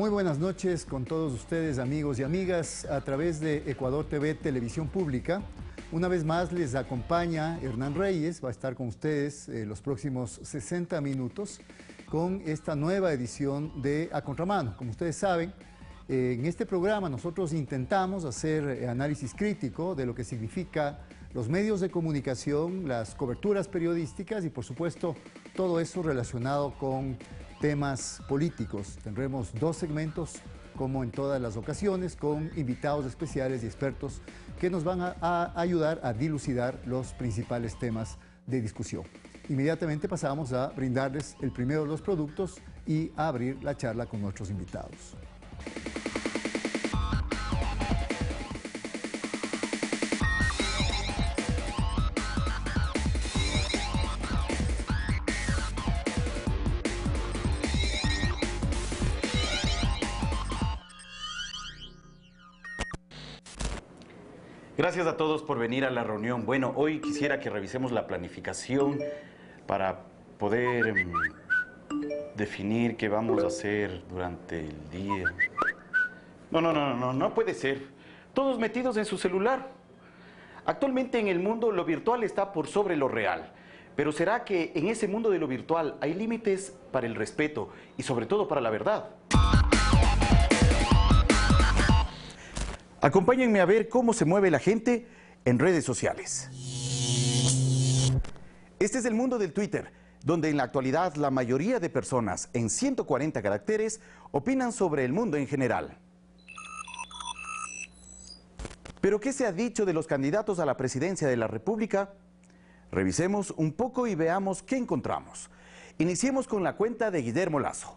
Muy buenas noches con todos ustedes, amigos y amigas, a través de Ecuador TV Televisión Pública. Una vez más les acompaña Hernán Reyes, va a estar con ustedes eh, los próximos 60 minutos con esta nueva edición de A Contramano. Como ustedes saben, eh, en este programa nosotros intentamos hacer eh, análisis crítico de lo que significa los medios de comunicación, las coberturas periodísticas y por supuesto todo eso relacionado con temas políticos. Tendremos dos segmentos, como en todas las ocasiones, con invitados especiales y expertos que nos van a, ayudar a dilucidar los principales temas de discusión. Inmediatamente pasamos a brindarles el primero de los productos y a abrir la charla con nuestros invitados. Gracias a todos por venir a la reunión. Bueno, hoy quisiera que revisemos la planificación para poder em, definir qué vamos a hacer durante el día. No, no, no, no, no puede ser. Todos metidos en su celular. Actualmente en el mundo lo virtual está por sobre lo real. Pero ¿será que en ese mundo de lo virtual hay límites para el respeto y sobre todo para la verdad? Acompáñenme a ver cómo se mueve la gente en redes sociales. Este es el mundo del Twitter, donde en la actualidad la mayoría de personas en 140 caracteres opinan sobre el mundo en general. Pero ¿qué se ha dicho de los candidatos a la presidencia de la República? Revisemos un poco y veamos qué encontramos. Iniciemos con la cuenta de Guillermo Lazo.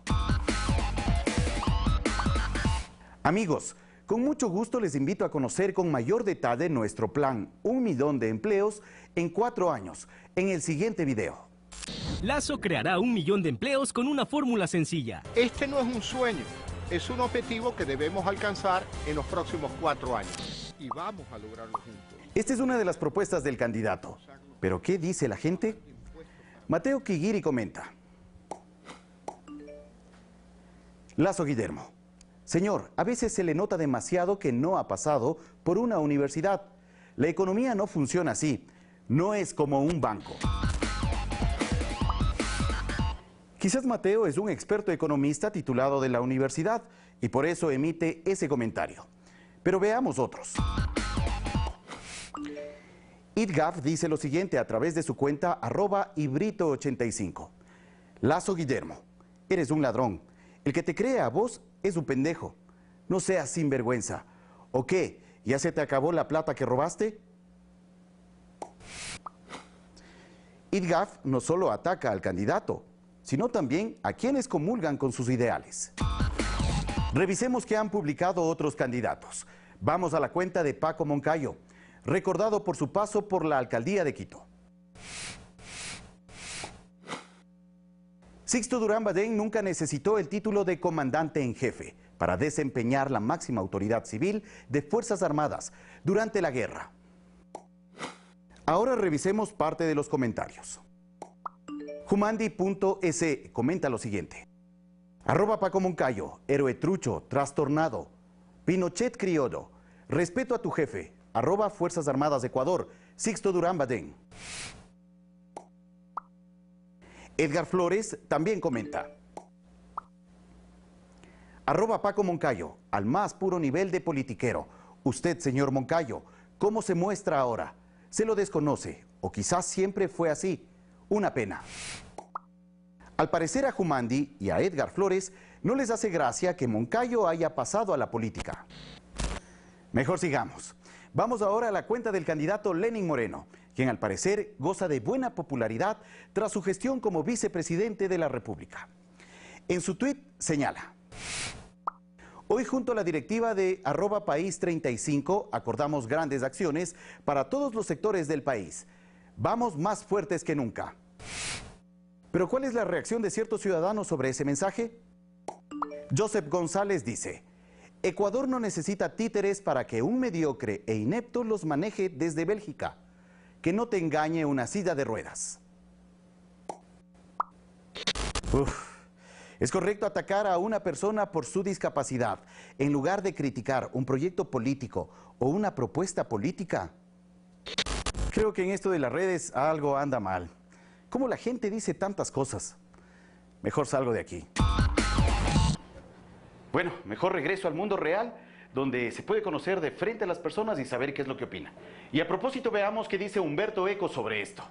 Amigos, con mucho gusto les invito a conocer con mayor detalle nuestro plan Un millón de empleos en cuatro años en el siguiente video. Lazo creará un millón de empleos con una fórmula sencilla. Este no es un sueño, es un objetivo que debemos alcanzar en los próximos cuatro años. Y vamos a lograrlo juntos. Esta es una de las propuestas del candidato. Pero ¿qué dice la gente? Mateo Kigiri comenta. Lazo Guillermo. Señor, a veces se le nota demasiado que no ha pasado por una universidad. La economía no funciona así, no es como un banco. Quizás Mateo es un experto economista titulado de la universidad y por eso emite ese comentario. Pero veamos otros. IDGAF dice lo siguiente a través de su cuenta arroba ibrito85. Lazo Guillermo, eres un ladrón. El que te crea a vos es un pendejo. No seas sinvergüenza. ¿O qué? ¿Ya se te acabó la plata que robaste? IDGAF no solo ataca al candidato, sino también a quienes comulgan con sus ideales. Revisemos qué han publicado otros candidatos. Vamos a la cuenta de Paco Moncayo, recordado por su paso por la alcaldía de Quito. Sixto Durán Badén nunca necesitó el título de comandante en jefe para desempeñar la máxima autoridad civil de Fuerzas Armadas durante la guerra. Ahora revisemos parte de los comentarios. Humandi.s.e. comenta lo siguiente. Arroba Paco Moncayo, héroe trucho, trastornado. Pinochet Criodo, respeto a tu jefe. Arroba Fuerzas Armadas de Ecuador, Sixto Durán Badén. Edgar Flores también comenta. Arroba Paco Moncayo, al más puro nivel de politiquero. Usted, señor Moncayo, ¿cómo se muestra ahora? Se lo desconoce, o quizás siempre fue así. Una pena. Al parecer a Jumandi y a Edgar Flores no les hace gracia que Moncayo haya pasado a la política. Mejor sigamos. Vamos ahora a la cuenta del candidato Lenin Moreno quien al parecer goza de buena popularidad tras su gestión como vicepresidente de la República. En su tuit señala, Hoy junto a la directiva de arroba país 35 acordamos grandes acciones para todos los sectores del país. Vamos más fuertes que nunca. Pero ¿cuál es la reacción de ciertos ciudadanos sobre ese mensaje? Joseph González dice, Ecuador no necesita títeres para que un mediocre e inepto los maneje desde Bélgica que no te engañe una silla de ruedas. Es correcto atacar a una persona por su discapacidad. En lugar de criticar un proyecto político o una propuesta política, creo que en esto de las redes algo anda mal. ¿Cómo la gente dice tantas cosas? Mejor salgo de aquí. Bueno, mejor regreso al mundo real donde se puede conocer de frente a las personas y saber qué es lo que opina Y a propósito, veamos qué dice Humberto Eco sobre esto.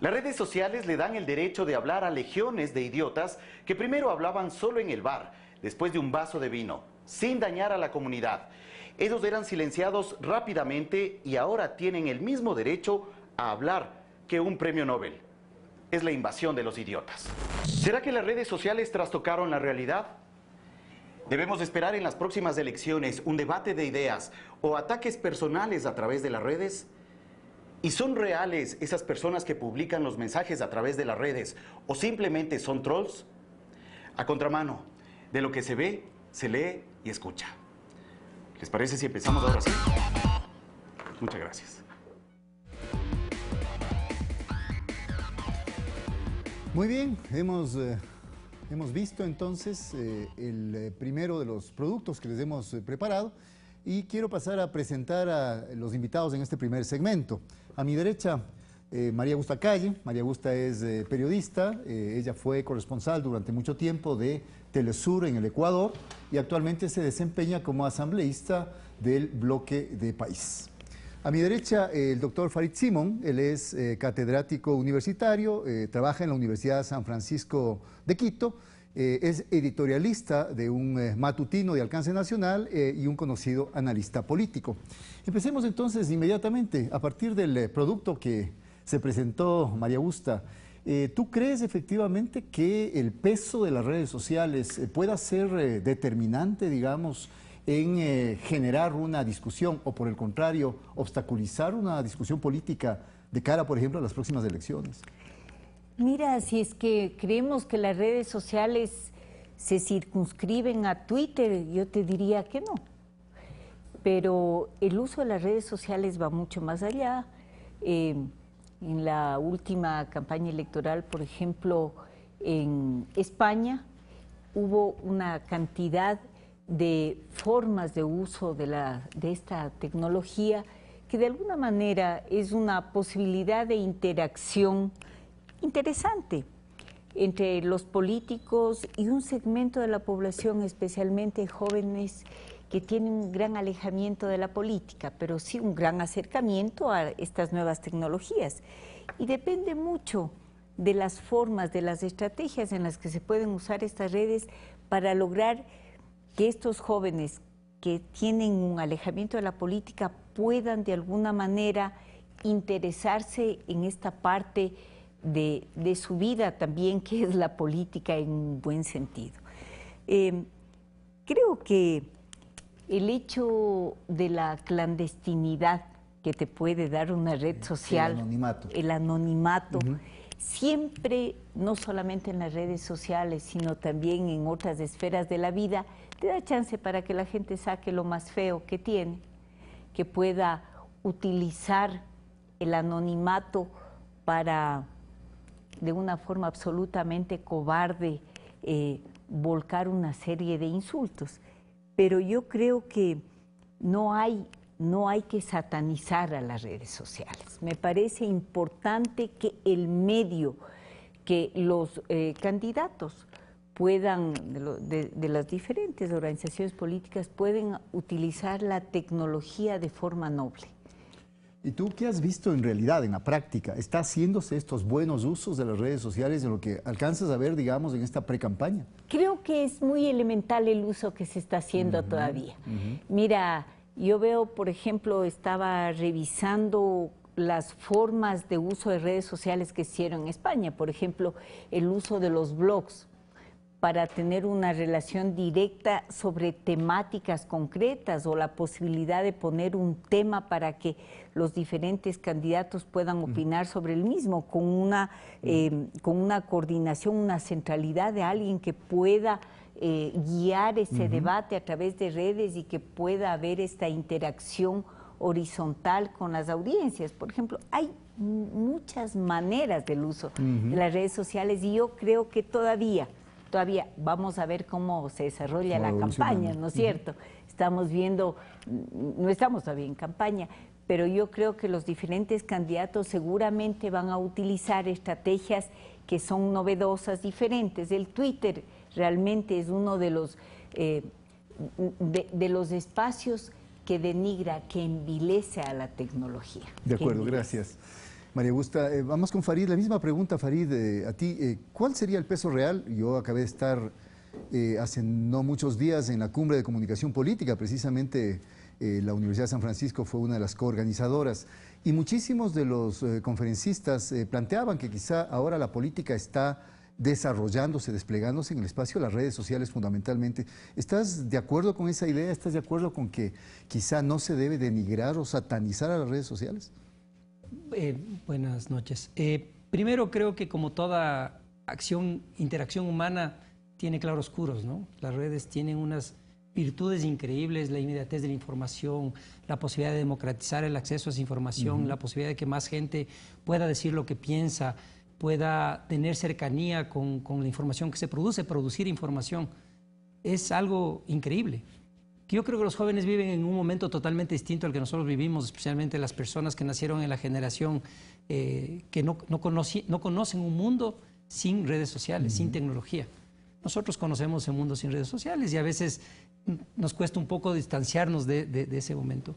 Las redes sociales le dan el derecho de hablar a legiones de idiotas que primero hablaban solo en el bar, después de un vaso de vino, sin dañar a la comunidad. Ellos eran silenciados rápidamente y ahora tienen el mismo derecho a hablar que un premio Nobel. Es la invasión de los idiotas. ¿Será que las redes sociales trastocaron la realidad? Debemos esperar en las próximas elecciones un debate de ideas o ataques personales a través de las redes. ¿Y son reales esas personas que publican los mensajes a través de las redes o simplemente son trolls? A contramano, de lo que se ve, se lee y escucha. ¿Les parece si empezamos ahora sí? Muchas gracias. Muy bien, hemos eh, Hemos visto entonces eh, el eh, primero de los productos que les hemos eh, preparado y quiero pasar a presentar a los invitados en este primer segmento. A mi derecha, María Gusta Calle. María Gusta es periodista, ella fue corresponsal durante mucho tiempo de Telesur en el Ecuador y actualmente se desempeña como asambleísta del bloque de país. A mi derecha, el doctor Farid Simón, él es eh, catedrático universitario, eh, trabaja en la Universidad San Francisco de Quito, eh, es editorialista de un matutino de alcance nacional y un conocido analista político. Empecemos entonces inmediatamente, a partir del producto que se presentó María Augusta. ¿Tú crees efectivamente que el peso de las redes sociales pueda ser determinante, digamos, en eh, generar una discusión o por el contrario, obstaculizar una discusión política de cara, por ejemplo, a las próximas elecciones? Mira, si es que creemos que las redes sociales se circunscriben a Twitter, yo te diría que no. Pero el uso de las redes sociales va mucho más allá. Em, en la última campaña electoral, por ejemplo, en España, hubo una cantidad de formas de uso de, la, de esta tecnología que de alguna manera es una posibilidad de interacción interesante entre los políticos y un segmento de la población, especialmente jóvenes que tienen un gran alejamiento de la política, pero sí un gran acercamiento a estas nuevas tecnologías. Y depende mucho de las formas, de las estrategias en las que se pueden usar estas redes para lograr que estos jóvenes que tienen un alejamiento de la política puedan de alguna manera interesarse en esta parte de, su vida también, que es la política en un buen sentido. Em, creo que el hecho de la clandestinidad que te puede dar una red social, el anonimato, el anonimato siempre, no solamente en las redes sociales, sino también en otras esferas de la vida, te da chance para que la gente saque lo más feo que tiene, que pueda utilizar el anonimato para, de una forma absolutamente cobarde, eh, volcar una serie de insultos. Pero yo creo que no hay, no hay que satanizar a las redes sociales. Me parece importante que el medio, que los eh, candidatos puedan, de, las diferentes organizaciones políticas, pueden utilizar la tecnología de forma noble. ¿Y tú qué has visto en realidad, en la práctica? ¿Está haciéndose estos buenos usos de las redes sociales, en lo que alcanzas a ver, digamos, en esta pre-campaña? Creo que es muy elemental el uso que se está haciendo todavía. Mira, yo veo, por ejemplo, estaba revisando las formas de uso de redes sociales que hicieron en España, por ejemplo, el uso de los blogs para tener una relación directa sobre temáticas concretas o la posibilidad de poner un tema para que los diferentes candidatos puedan opinar sobre el mismo, con una, eh, con una coordinación, una centralidad de alguien que pueda eh, guiar ese debate a través de redes y que pueda haber esta interacción horizontal con las audiencias. Por ejemplo, hay muchas maneras del uso de las redes sociales y yo creo que todavía Todavía vamos a ver cómo se desarrolla la campaña, ¿no es cierto? Estamos viendo, no estamos todavía en campaña, pero yo creo que los diferentes candidatos seguramente van a utilizar estrategias que son novedosas, diferentes. El Twitter realmente es uno de los, eh, de los espacios que denigra, que envilece a la tecnología. De acuerdo, gracias. María Gusta, eh, vamos con Farid. La misma pregunta, Farid, eh, a ti. Eh, ¿Cuál sería el peso real? Yo acabé de estar hace no muchos días en la cumbre de comunicación política, precisamente la Universidad de San Francisco fue una de las coorganizadoras. Y muchísimos de los conferencistas planteaban que quizá ahora la política está desarrollándose, desplegándose en el espacio de las redes sociales fundamentalmente. ¿Estás de acuerdo con esa idea? ¿Estás de acuerdo con que quizá no se debe denigrar o satanizar a las redes sociales? Eh, buenas noches. Eh, primero creo que como toda acción, interacción humana tiene claroscuros, ¿no? Las redes tienen unas virtudes increíbles, la inmediatez de la información, la posibilidad de democratizar el acceso a esa información, la posibilidad de que más gente pueda decir lo que piensa, pueda tener cercanía con, con la información que se produce, producir información. Es algo increíble yo creo que los jóvenes viven en un momento totalmente distinto al que nosotros vivimos, especialmente las personas que nacieron en la generación eh, que no, conocen un mundo sin redes sociales, sin tecnología. Nosotros conocemos un mundo sin redes sociales y a veces mm, nos cuesta un poco distanciarnos de ese momento.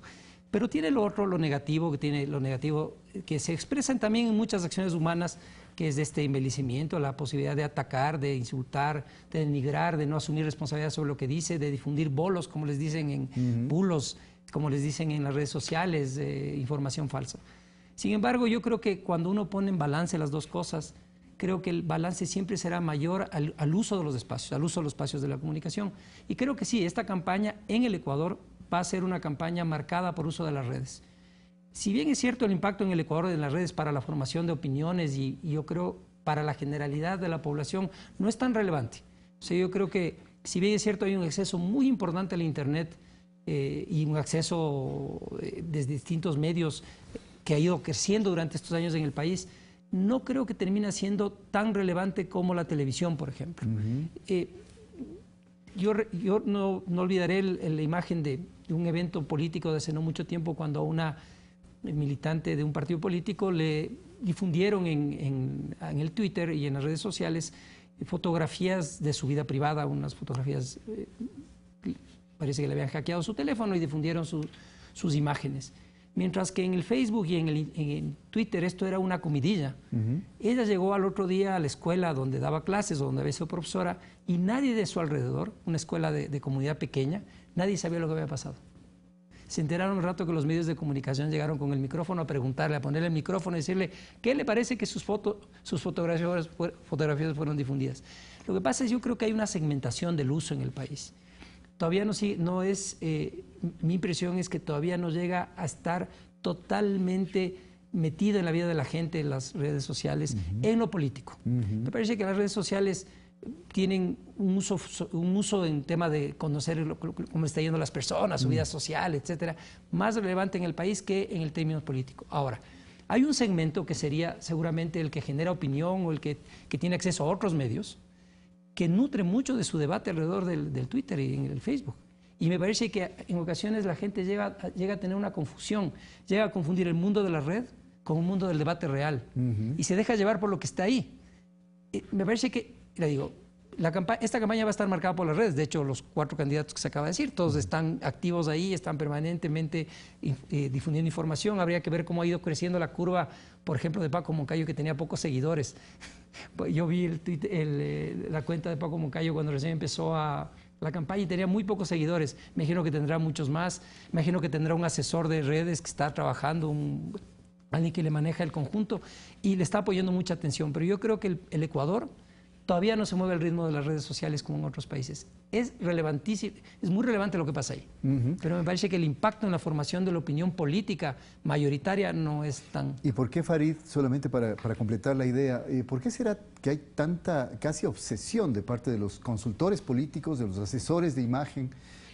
Pero tiene lo otro, lo negativo, que tiene lo negativo, que se expresan también en muchas acciones humanas, que es este embellecimiento, la posibilidad de atacar, de insultar, de denigrar, de no asumir responsabilidad sobre lo que dice, de difundir bolos, como les dicen en bulos, como les dicen en las redes sociales, eh, información falsa. Sin embargo, yo creo que cuando uno pone en balance las dos cosas, creo que el balance siempre será mayor al, uso de los espacios, al uso de los espacios de la comunicación. Y creo que sí, esta campaña en el Ecuador va a ser una campaña marcada por uso de las redes. Si bien es cierto el impacto en el Ecuador de las redes para la formación de opiniones y, yo creo para la generalidad de la población, no es tan relevante. O sea, yo creo que si bien es cierto hay un acceso muy importante la Internet eh, y un acceso eh, desde distintos medios que ha ido creciendo durante estos años en el país, no creo que termina siendo tan relevante como la televisión, por ejemplo yo, no, olvidaré la imagen de, un evento político de hace no mucho tiempo cuando a una militante de un partido político le difundieron en, el Twitter y en las redes sociales fotografías de su vida privada, unas fotografías, eh, parece que le habían hackeado su teléfono y difundieron sus imágenes. Mientras que en el Facebook y en, el, Twitter esto era una comidilla. Ella llegó al otro día a la escuela donde daba clases, donde había sido profesora, y nadie de su alrededor, una escuela de, comunidad pequeña, nadie sabía lo que había pasado. Se enteraron un rato que los medios de comunicación llegaron con el micrófono a preguntarle, a ponerle el micrófono y decirle, ¿qué le parece que sus, fotografías, fotografías fueron difundidas? Lo que pasa es yo creo que hay una segmentación del uso en el país todavía no, no es, eh, mi impresión es que todavía no llega a estar totalmente metido en la vida de la gente, en las redes sociales, en lo político. Me parece que las redes sociales tienen un uso, un uso en tema de conocer cómo están yendo las personas, su vida social, etcétera, más relevante en el país que en el término político. Ahora, hay un segmento que sería seguramente el que genera opinión o el que tiene acceso a otros medios, que nutre mucho de su debate alrededor del, Twitter y en el Facebook. Y me parece que en ocasiones la gente llega, llega a tener una confusión, llega a confundir el mundo de la red con un mundo del debate real y se deja llevar por lo que está ahí. me parece que, le digo, esta campaña va a estar marcada por las redes. De hecho, los cuatro candidatos que se acaba de decir, todos están activos ahí, están permanentemente eh, difundiendo información. Habría que ver cómo ha ido creciendo la curva, por ejemplo, de Paco Moncayo, que tenía pocos seguidores. Pues, yo vi el eh, la cuenta de Paco Moncayo cuando recién empezó a, la campaña y tenía muy pocos seguidores. Me imagino que tendrá muchos más. Me imagino que tendrá un asesor de redes que está trabajando, un, alguien que le maneja el conjunto y le está apoyando mucha atención. Pero yo creo que el Ecuador todavía no se mueve el ritmo de las redes sociales como en otros países. Es relevantísimo, es muy relevante lo que pasa ahí, pero me parece que el impacto en la formación de la opinión política mayoritaria no es tan... ¿Y por qué Farid, solamente para, para completar la idea, eh, por qué será que hay tanta casi obsesión de parte de los consultores políticos, de los asesores de imagen,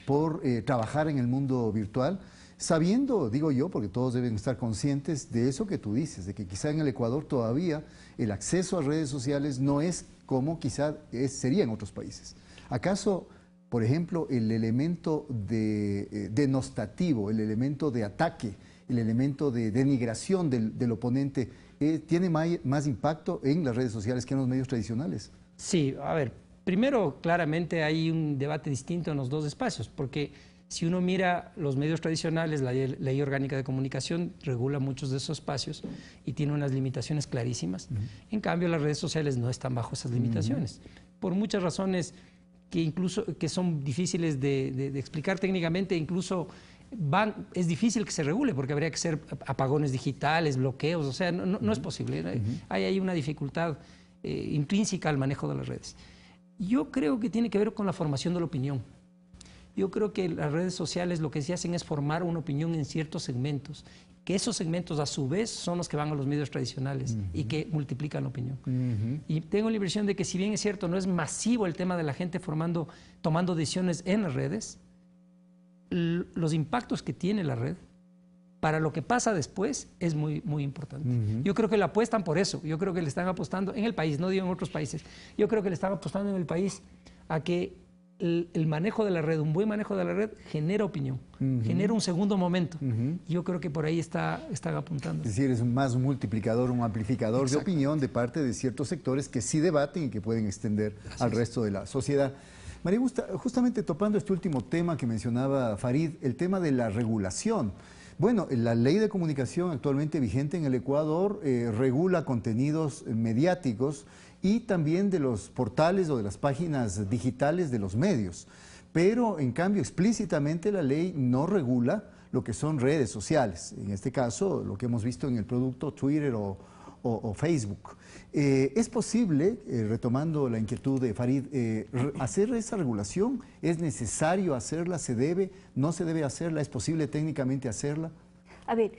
por eh, trabajar en el mundo virtual? sabiendo, digo yo, porque todos deben estar conscientes de eso que tú dices, de que quizá en el Ecuador todavía el acceso a redes sociales no es como quizás sería en otros países. ¿Acaso, por ejemplo, el elemento de, eh, denostativo, el elemento de ataque, el elemento de denigración del, oponente, eh, tiene más impacto en las redes sociales que en los medios tradicionales? Sí, a ver, primero claramente hay un debate distinto en los dos espacios, porque si uno mira los medios tradicionales, la ley orgánica de comunicación regula muchos de esos espacios y tiene unas limitaciones clarísimas. En cambio, las redes sociales no están bajo esas limitaciones. Por muchas razones que incluso son difíciles de, explicar técnicamente, incluso es difícil que se regule porque habría que ser apagones digitales, bloqueos, o sea, no, es posible. Hay, ahí una dificultad eh, intrínseca al manejo de las redes. Yo creo que tiene que ver con la formación de la opinión. Yo creo que las redes sociales lo que sí hacen es formar una opinión en ciertos segmentos, que esos segmentos a su vez son los que van a los medios tradicionales y que multiplican la opinión. Y tengo la impresión de que si bien es cierto, no es masivo el tema de la gente formando, tomando decisiones en las redes, los impactos que tiene la red para lo que pasa después es muy, muy importante. Yo creo que le apuestan por eso, yo creo que le están apostando en el país, no digo en otros países, yo creo que le están apostando en el país a que el, manejo de la red, un buen manejo de la red, genera opinión, genera un segundo momento. Yo creo que por ahí está, apuntando. Es decir, es más multiplicador, un amplificador de opinión de parte de ciertos sectores que sí debaten y que pueden extender al resto de la sociedad. María justamente topando este último tema que mencionaba Farid, el tema de la regulación. Bueno, la ley de comunicación actualmente vigente en el Ecuador eh, regula contenidos mediáticos y también de los portales o de las páginas digitales de los medios. Pero, en cambio, explícitamente la ley no regula lo que son redes sociales. En este caso, lo que hemos visto en el producto Twitter o, o, Facebook. Eh, ¿Es posible, eh, retomando la inquietud de Farid, eh, hacer esa regulación? ¿Es necesario hacerla? ¿Se debe? ¿No se debe hacerla? ¿Es posible técnicamente hacerla? A ver,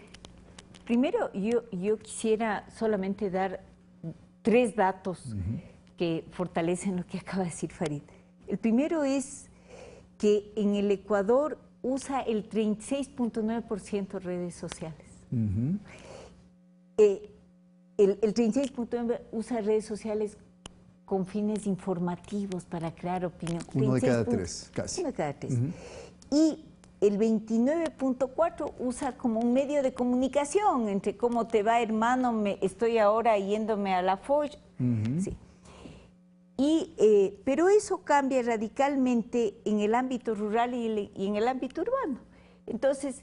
primero yo, yo quisiera solamente dar tres datos que fortalecen lo que acaba de decir Farid. El primero es que en el Ecuador usa el 36.9% redes sociales el, el usa redes sociales con fines informativos para crear opinión. Uno de cada tres, casi. Uno de cada tres. Y el 29.4 usa como un medio de comunicación entre cómo te va, hermano, me, estoy ahora yéndome a la folla. Eh, pero eso cambia radicalmente en el ámbito rural y en el ámbito urbano. Entonces,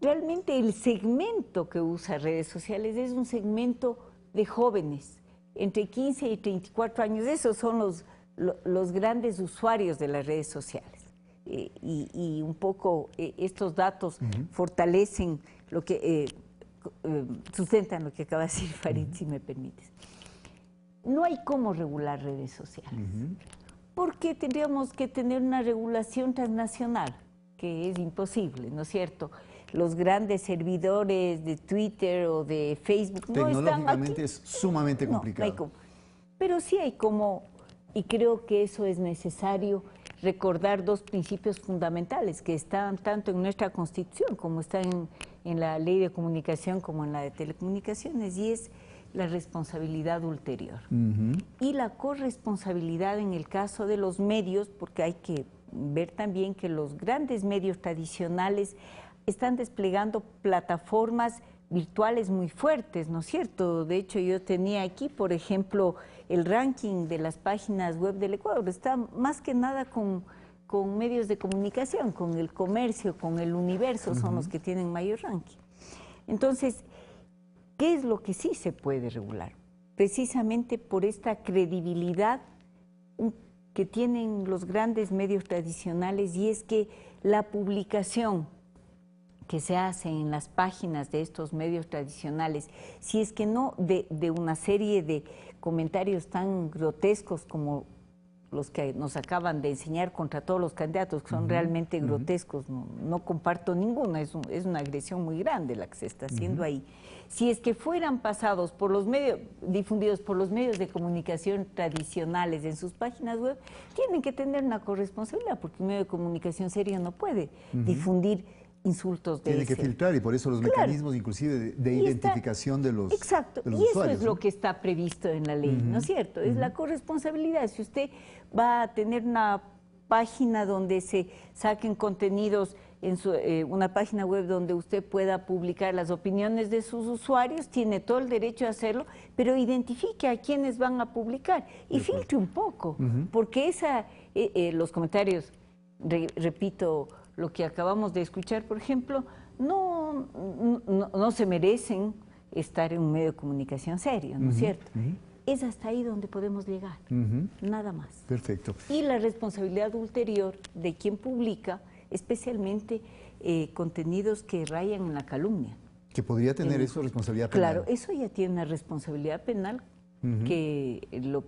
realmente el segmento que usa redes sociales es un segmento de jóvenes, entre 15 y 34 años, esos son los, grandes usuarios de las redes sociales. Eh, y, un poco eh, estos datos fortalecen lo que, eh, sustentan lo que acaba de decir Farid, si me permites. No hay cómo regular redes sociales, porque tendríamos que tener una regulación transnacional, que es imposible, ¿no es cierto? los grandes servidores de Twitter o de Facebook. Tecnológicamente es sumamente complicado. Pero sí hay como, y creo que eso es necesario, recordar dos principios fundamentales que están tanto en nuestra Constitución como están en, la ley de comunicación como en la de telecomunicaciones, y es la responsabilidad ulterior y la corresponsabilidad en el caso de los medios, porque hay que ver también que los grandes medios tradicionales están desplegando plataformas virtuales muy fuertes, ¿no es cierto? De hecho, yo tenía aquí, por ejemplo, el ranking de las páginas web del Ecuador. Está más que nada con, medios de comunicación, con el comercio, con el universo, son los que tienen mayor ranking. Entonces, ¿qué es lo que sí se puede regular? Precisamente por esta credibilidad que tienen los grandes medios tradicionales y es que la publicación que se hace en las páginas de estos medios tradicionales, si es que no de, una serie de comentarios tan grotescos como los que nos acaban de enseñar contra todos los candidatos, que son realmente grotescos, no, comparto ninguno, es, una agresión muy grande la que se está haciendo ahí. Si es que fueran pasados por los medios, difundidos por los medios de comunicación tradicionales en sus páginas web, tienen que tener una corresponsabilidad, porque un medio de comunicación serio no puede difundir insultos de Tiene que filtrar y por eso los mecanismos inclusive de, identificación de los Exacto, y eso es lo que está previsto en la ley, ¿no es cierto? Es la corresponsabilidad. Si usted va a tener una página donde se saquen contenidos en eh, una página web donde usted pueda publicar las opiniones de sus usuarios, tiene todo el derecho a hacerlo, pero identifique a quienes van a publicar y filtre un poco, porque esa, eh, eh, los comentarios, repito, lo que acabamos de escuchar, por ejemplo, no, no, se merecen estar en un medio de comunicación serio, ¿no es cierto? Es hasta ahí donde podemos llegar, nada más. Perfecto. Y la responsabilidad ulterior de quien publica, especialmente eh, contenidos que rayan en la calumnia. Que podría tener eso responsabilidad penal. Claro, eso ya tiene una responsabilidad penal que lo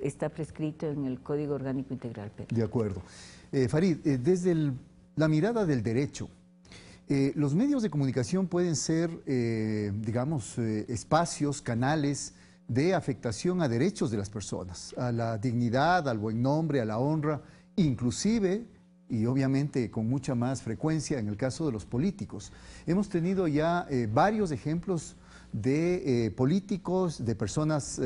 está prescrito en el Código Orgánico Integral Penal. De acuerdo. Eh, Farid, eh, desde la mirada del derecho, eh, los medios de comunicación pueden ser, eh, digamos, espacios, canales de afectación a derechos de las personas, a la dignidad, al buen nombre, a la honra, inclusive y obviamente con mucha más frecuencia en el caso de los políticos. Hemos tenido ya varios ejemplos de políticos, de personas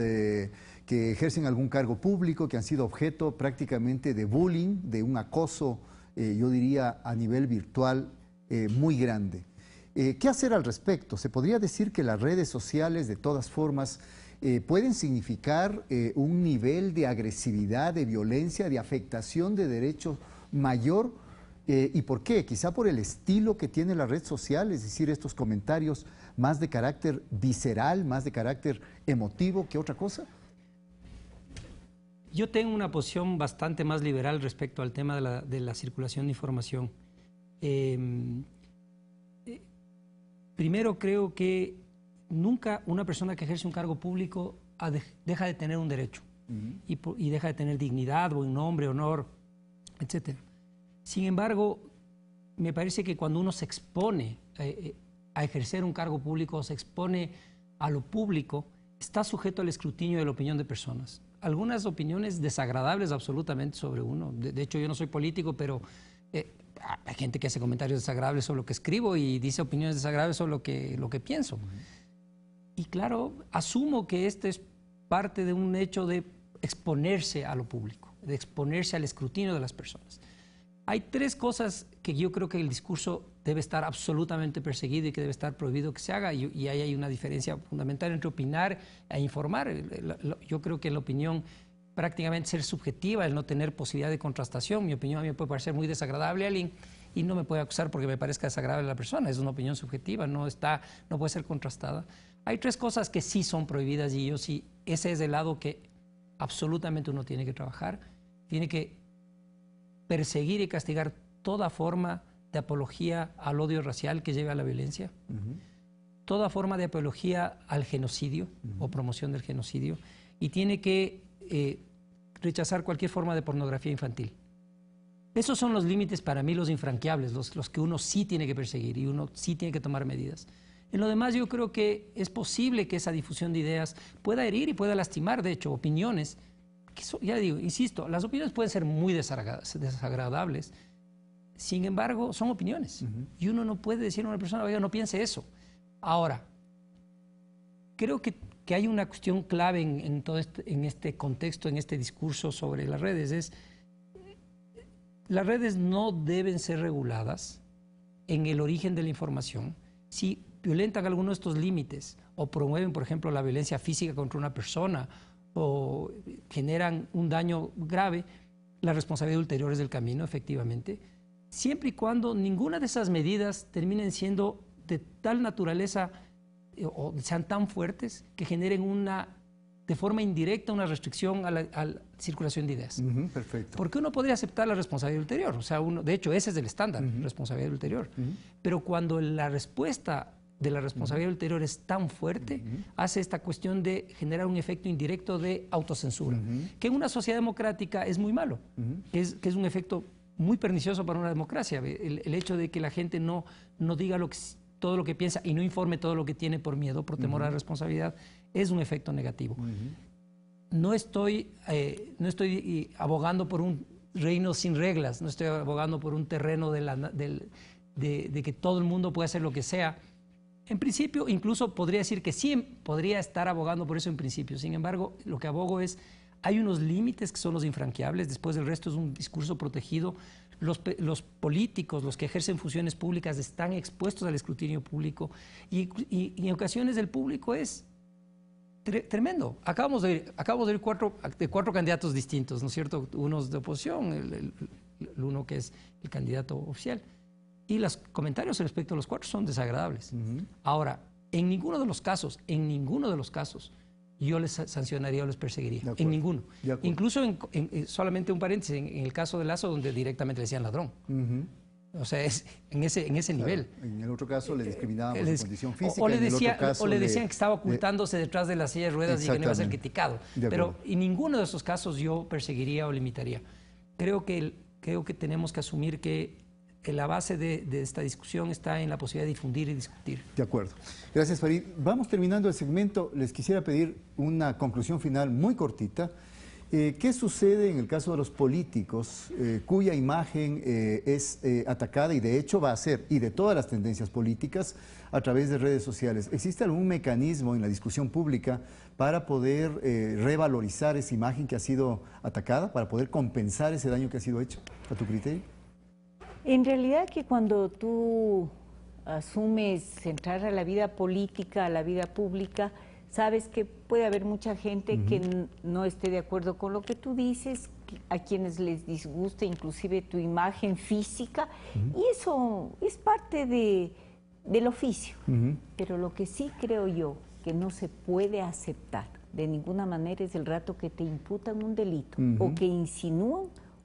que ejercen algún cargo público, que han sido objeto prácticamente de bullying, de un acoso, eh, yo diría, a nivel virtual eh, muy grande. Eh, ¿Qué hacer al respecto? Se podría decir que las redes sociales, de todas formas, pueden significar un nivel de agresividad, de violencia, de afectación de derechos mayor. ¿Y por qué? Quizá por el estilo que tiene la red social, es decir, estos comentarios más de carácter visceral, más de carácter emotivo que otra cosa. Yo tengo una posición bastante más liberal respecto al tema de la, circulación de información. Em, eh, primero creo que nunca una persona que ejerce un cargo público deja de tener un derecho y, deja de tener dignidad, buen nombre, honor, etc. Sin embargo, me parece que cuando uno se expone eh, eh, a ejercer un cargo público, se expone a lo público, está sujeto al escrutinio de la opinión de personas algunas opiniones desagradables absolutamente sobre uno. De, hecho, yo no soy político, pero eh, hay gente que hace comentarios desagradables sobre lo que escribo y dice opiniones desagradables sobre lo que, lo que pienso. Y claro, asumo que este es parte de un hecho de exponerse a lo público, de exponerse al escrutinio de las personas. Hay tres cosas que yo creo que el discurso debe estar absolutamente perseguido y que debe estar prohibido que se haga. Y, ahí hay una diferencia fundamental entre opinar e informar. Yo creo que la opinión prácticamente ser subjetiva, el no tener posibilidad de contrastación. Mi opinión a mí puede parecer muy desagradable a alguien y no me puede acusar porque me parezca desagradable a la persona. Es una opinión subjetiva, no, está, no puede ser contrastada. Hay tres cosas que sí son prohibidas y yo sí, ese es el lado que absolutamente uno tiene que trabajar. Tiene que perseguir y castigar toda forma de apología al odio racial que lleve a la violencia, toda forma de apología al genocidio o promoción del genocidio, y tiene que eh, rechazar cualquier forma de pornografía infantil. Esos son los límites para mí, los infranqueables, los, los que uno sí tiene que perseguir y uno sí tiene que tomar medidas. En lo demás, yo creo que es posible que esa difusión de ideas pueda herir y pueda lastimar, de hecho, opiniones ya digo, insisto, las opiniones pueden ser muy desagradables, sin embargo, son opiniones. Y uno no puede decir a una persona, oiga, no piense eso. Ahora, creo que, hay una cuestión clave en, todo este, en este contexto, en este discurso sobre las redes, es las redes no deben ser reguladas en el origen de la información si violentan alguno de estos límites o promueven, por ejemplo, la violencia física contra una persona o generan un daño grave, la responsabilidad ulterior es del camino, efectivamente, siempre y cuando ninguna de esas medidas terminen siendo de tal naturaleza eh, o sean tan fuertes que generen una de forma indirecta una restricción a la, circulación de ideas. perfecto. Porque uno podría aceptar la responsabilidad ulterior, o sea, uno, de hecho ese es el estándar, responsabilidad ulterior. Pero cuando la respuesta de la responsabilidad ulterior es tan fuerte, hace esta cuestión de generar un efecto indirecto de autocensura, que en una sociedad democrática es muy malo, que es, que, es, un efecto muy pernicioso para una democracia, el, hecho de que la gente no, no diga todo lo que piensa y no informe todo lo que tiene por miedo, por temor a la responsabilidad, es un efecto negativo. No estoy, eh, no estoy eh, abogando por un reino sin reglas, no estoy abogando por un terreno de, la, de, que todo el mundo pueda hacer lo que sea, en principio, incluso podría decir que sí, podría estar abogando por eso en principio. Sin embargo, lo que abogo es, hay unos límites que son los infranqueables, después del resto es un discurso protegido. Los, políticos, los que ejercen funciones públicas, están expuestos al escrutinio público y, en ocasiones el público es tremendo. Acabamos de ir, de cuatro, candidatos distintos, ¿no es cierto? Unos de oposición, el uno que es el candidato oficial y los comentarios respecto a los cuatro son desagradables. Ahora, en ninguno de los casos, en ninguno de los casos, yo les sancionaría o les perseguiría. En ninguno. Incluso, en, solamente un paréntesis, en, el caso de Lazo, donde directamente le decían ladrón. O sea, es, en ese, en ese nivel. En el otro caso le discriminaban por condición física. O, le, decía, le decían que estaba ocultándose detrás de las silla de ruedas y que no iba a ser criticado. Pero en ninguno de esos casos yo perseguiría o limitaría. Creo que, creo que tenemos que asumir que que la base de, esta discusión está en la posibilidad de difundir y discutir. De acuerdo. Gracias, Farid. Vamos terminando el segmento. Les quisiera pedir una conclusión final muy cortita. Eh, ¿Qué sucede en el caso de los políticos eh, cuya imagen eh, es atacada y de hecho va a ser, y de todas las tendencias políticas, a través de redes sociales? ¿Existe algún mecanismo en la discusión pública para poder revalorizar esa imagen que ha sido atacada, para poder compensar ese daño que ha sido hecho, a tu criterio? En realidad que cuando tú asumes entrar a la vida política, a la vida pública, sabes que puede haber mucha gente que no esté de acuerdo con lo que tú dices, a quienes les disguste inclusive tu imagen física, y eso es parte de, del oficio. Pero lo que sí creo yo que no se puede aceptar de ninguna manera es el rato que te imputan un delito o que insinúan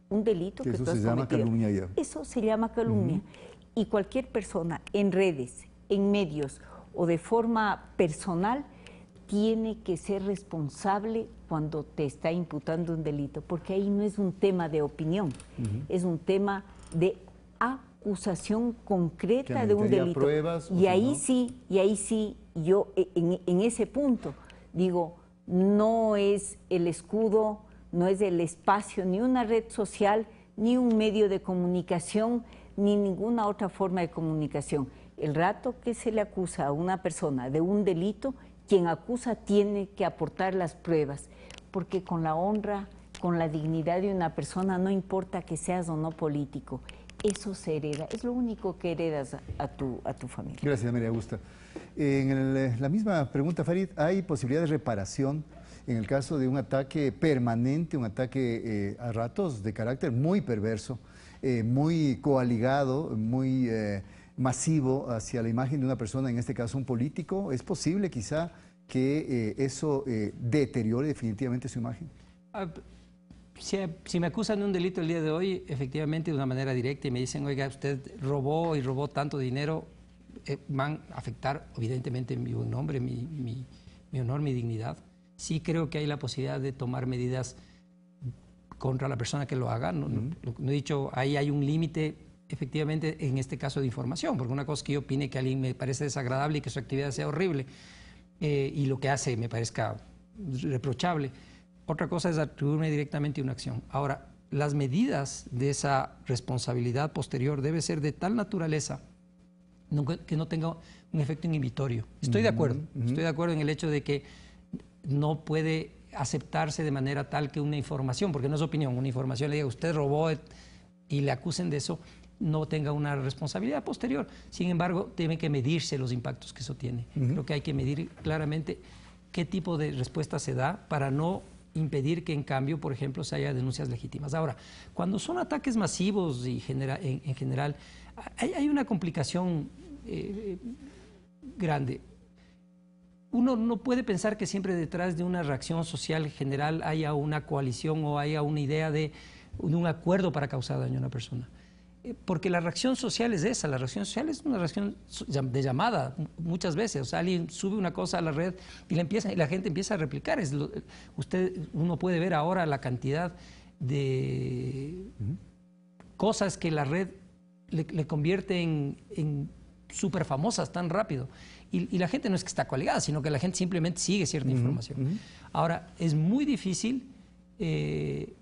un delito que, eso tú se llama calumnia Eso se llama calumnia. Y cualquier persona en redes, en medios o de forma personal tiene que ser responsable cuando te está imputando un delito, porque ahí no es un tema de opinión, es un tema de acusación concreta de un delito. y ahí sí, y ahí sí, yo e, en ese punto digo, no es el escudo no es el espacio ni una red social, ni un medio de comunicación, ni ninguna otra forma de comunicación. El rato que se le acusa a una persona de un delito, quien acusa tiene que aportar las pruebas, porque con la honra, con la dignidad de una persona, no importa que seas o no político, eso se hereda, es lo único que heredas a tu, a tu familia. Gracias, María Augusta. En la misma pregunta, Farid, ¿hay posibilidad de reparación en el caso de un ataque permanente, un ataque eh, a ratos de carácter muy perverso, eh, muy coaligado, muy eh, masivo hacia la imagen de una persona, en este caso un político, ¿es posible quizá que eso deteriore definitivamente su imagen? Ah, si, me acusan de un delito el día de hoy, efectivamente de una manera directa y me dicen, oiga, usted robó y robó tanto dinero, van a afectar evidentemente mi nombre, mi honor, mi dignidad sí creo que hay la posibilidad de tomar medidas contra la persona que lo haga. No, he dicho, ahí hay un límite, efectivamente, en este caso de información, porque una cosa es que yo opine que a alguien me parece desagradable y que su actividad sea horrible, eh, y lo que hace me parezca reprochable. Otra cosa es atribuirme directamente una acción. Ahora, las medidas de esa responsabilidad posterior debe ser de tal naturaleza que no tenga un efecto inhibitorio. Estoy de acuerdo, estoy de acuerdo en el hecho de que no puede aceptarse de manera tal que una información, porque no es opinión, una información le diga usted robó y le acusen de eso, no tenga una responsabilidad posterior. Sin embargo, tienen que medirse los impactos que eso tiene. Creo que hay que medir claramente qué tipo de respuesta se da para no impedir que en cambio, por ejemplo, se haya denuncias legítimas. Ahora, cuando son ataques masivos y en, general, hay, una complicación eh, eh, grande uno no puede pensar que siempre detrás de una reacción social general haya una coalición o haya una idea de, un acuerdo para causar daño a una persona. Eh, porque la reacción social es esa, la reacción social es una reacción de llamada muchas veces. O sea, alguien sube una cosa a la red y la, empieza, y la gente empieza a replicar. usted, uno puede ver ahora la cantidad de cosas que la red le, convierte en, en famosas tan rápido. Y, la gente no es que está colgada, sino que la gente simplemente sigue cierta información. Ahora, es muy difícil eh,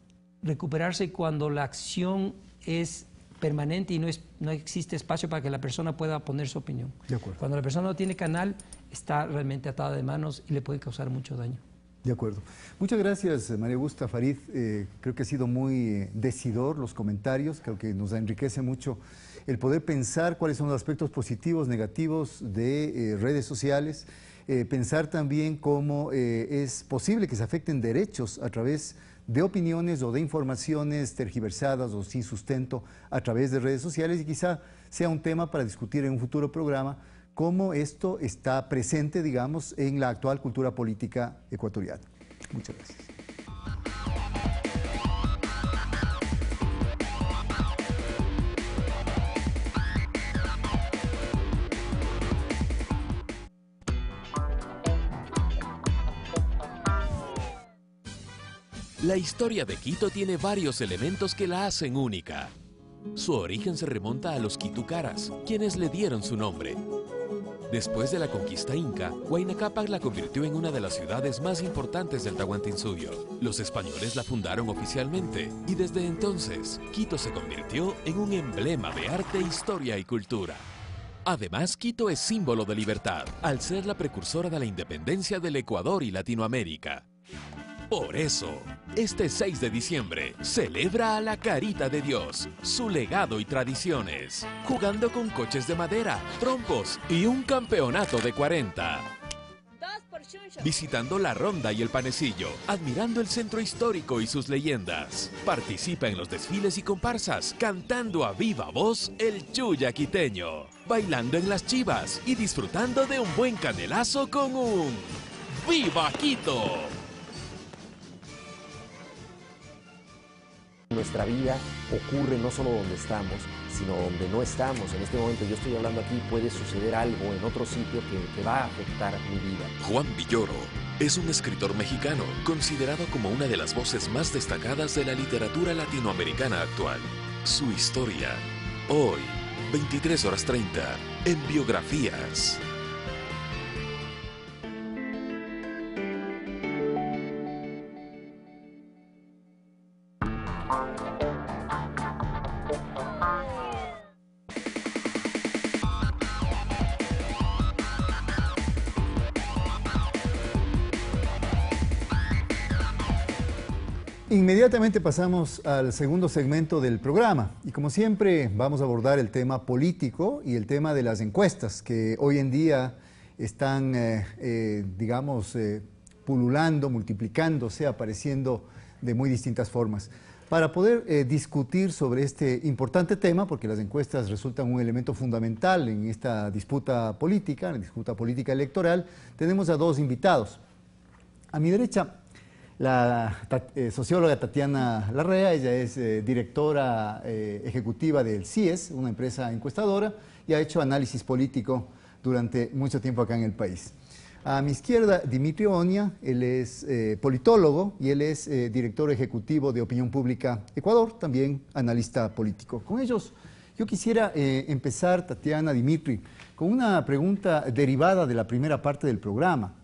recuperarse cuando la acción es permanente y no, es, no existe espacio para que la persona pueda poner su opinión. Cuando la persona no tiene canal, está realmente atada de manos y le puede causar mucho daño. De acuerdo. Muchas gracias, eh, María Gusta Farid. Eh, creo que ha sido muy eh, decidor los comentarios, creo que nos enriquece mucho el poder pensar cuáles son los aspectos positivos, negativos de redes sociales, pensar también cómo es posible que se afecten derechos a través de opiniones o de informaciones tergiversadas o sin sustento a través de redes sociales y quizá sea un tema para discutir en un futuro programa cómo esto está presente, digamos, en la actual cultura política ecuatoriana. Muchas gracias. La historia de Quito tiene varios elementos que la hacen única. Su origen se remonta a los quitucaras, quienes le dieron su nombre. Después de la conquista inca, Huayna la convirtió en una de las ciudades más importantes del Tahuantinsuyo. Los españoles la fundaron oficialmente y desde entonces Quito se convirtió en un emblema de arte, historia y cultura. Además, Quito es símbolo de libertad, al ser la precursora de la independencia del Ecuador y Latinoamérica. Por eso, este 6 de diciembre celebra a la Carita de Dios, su legado y tradiciones, jugando con coches de madera, trompos y un campeonato de 40. Visitando la ronda y el panecillo, admirando el centro histórico y sus leyendas. Participa en los desfiles y comparsas, cantando a viva voz el Chuya quiteño, bailando en las chivas y disfrutando de un buen canelazo con un ¡Viva Quito! Nuestra vida ocurre no solo donde estamos, sino donde no estamos. En este momento yo estoy hablando aquí, puede suceder algo en otro sitio que, va a afectar mi vida. Juan Villoro es un escritor mexicano considerado como una de las voces más destacadas de la literatura latinoamericana actual. Su historia, hoy, 23 horas 30, en biografías. Inmediatamente pasamos al segundo segmento del programa y como siempre vamos a abordar el tema político y el tema de las encuestas que hoy en día están, eh, eh, digamos, eh, pululando, multiplicándose, apareciendo de muy distintas formas. Para poder discutir sobre este importante tema, porque las encuestas resultan un elemento fundamental en esta disputa política, en la disputa política electoral, tenemos a dos invitados. A mi derecha la eh, socióloga Tatiana Larrea, ella es eh, directora eh, ejecutiva del CIES, una empresa encuestadora, y ha hecho análisis político durante mucho tiempo acá en el país. A mi izquierda, Dimitri Oña, él es politólogo y él es director ejecutivo de Opinión Pública Ecuador, también analista político. Con ellos, yo quisiera empezar, Tatiana, Dimitri, con una pregunta derivada de la primera parte del programa.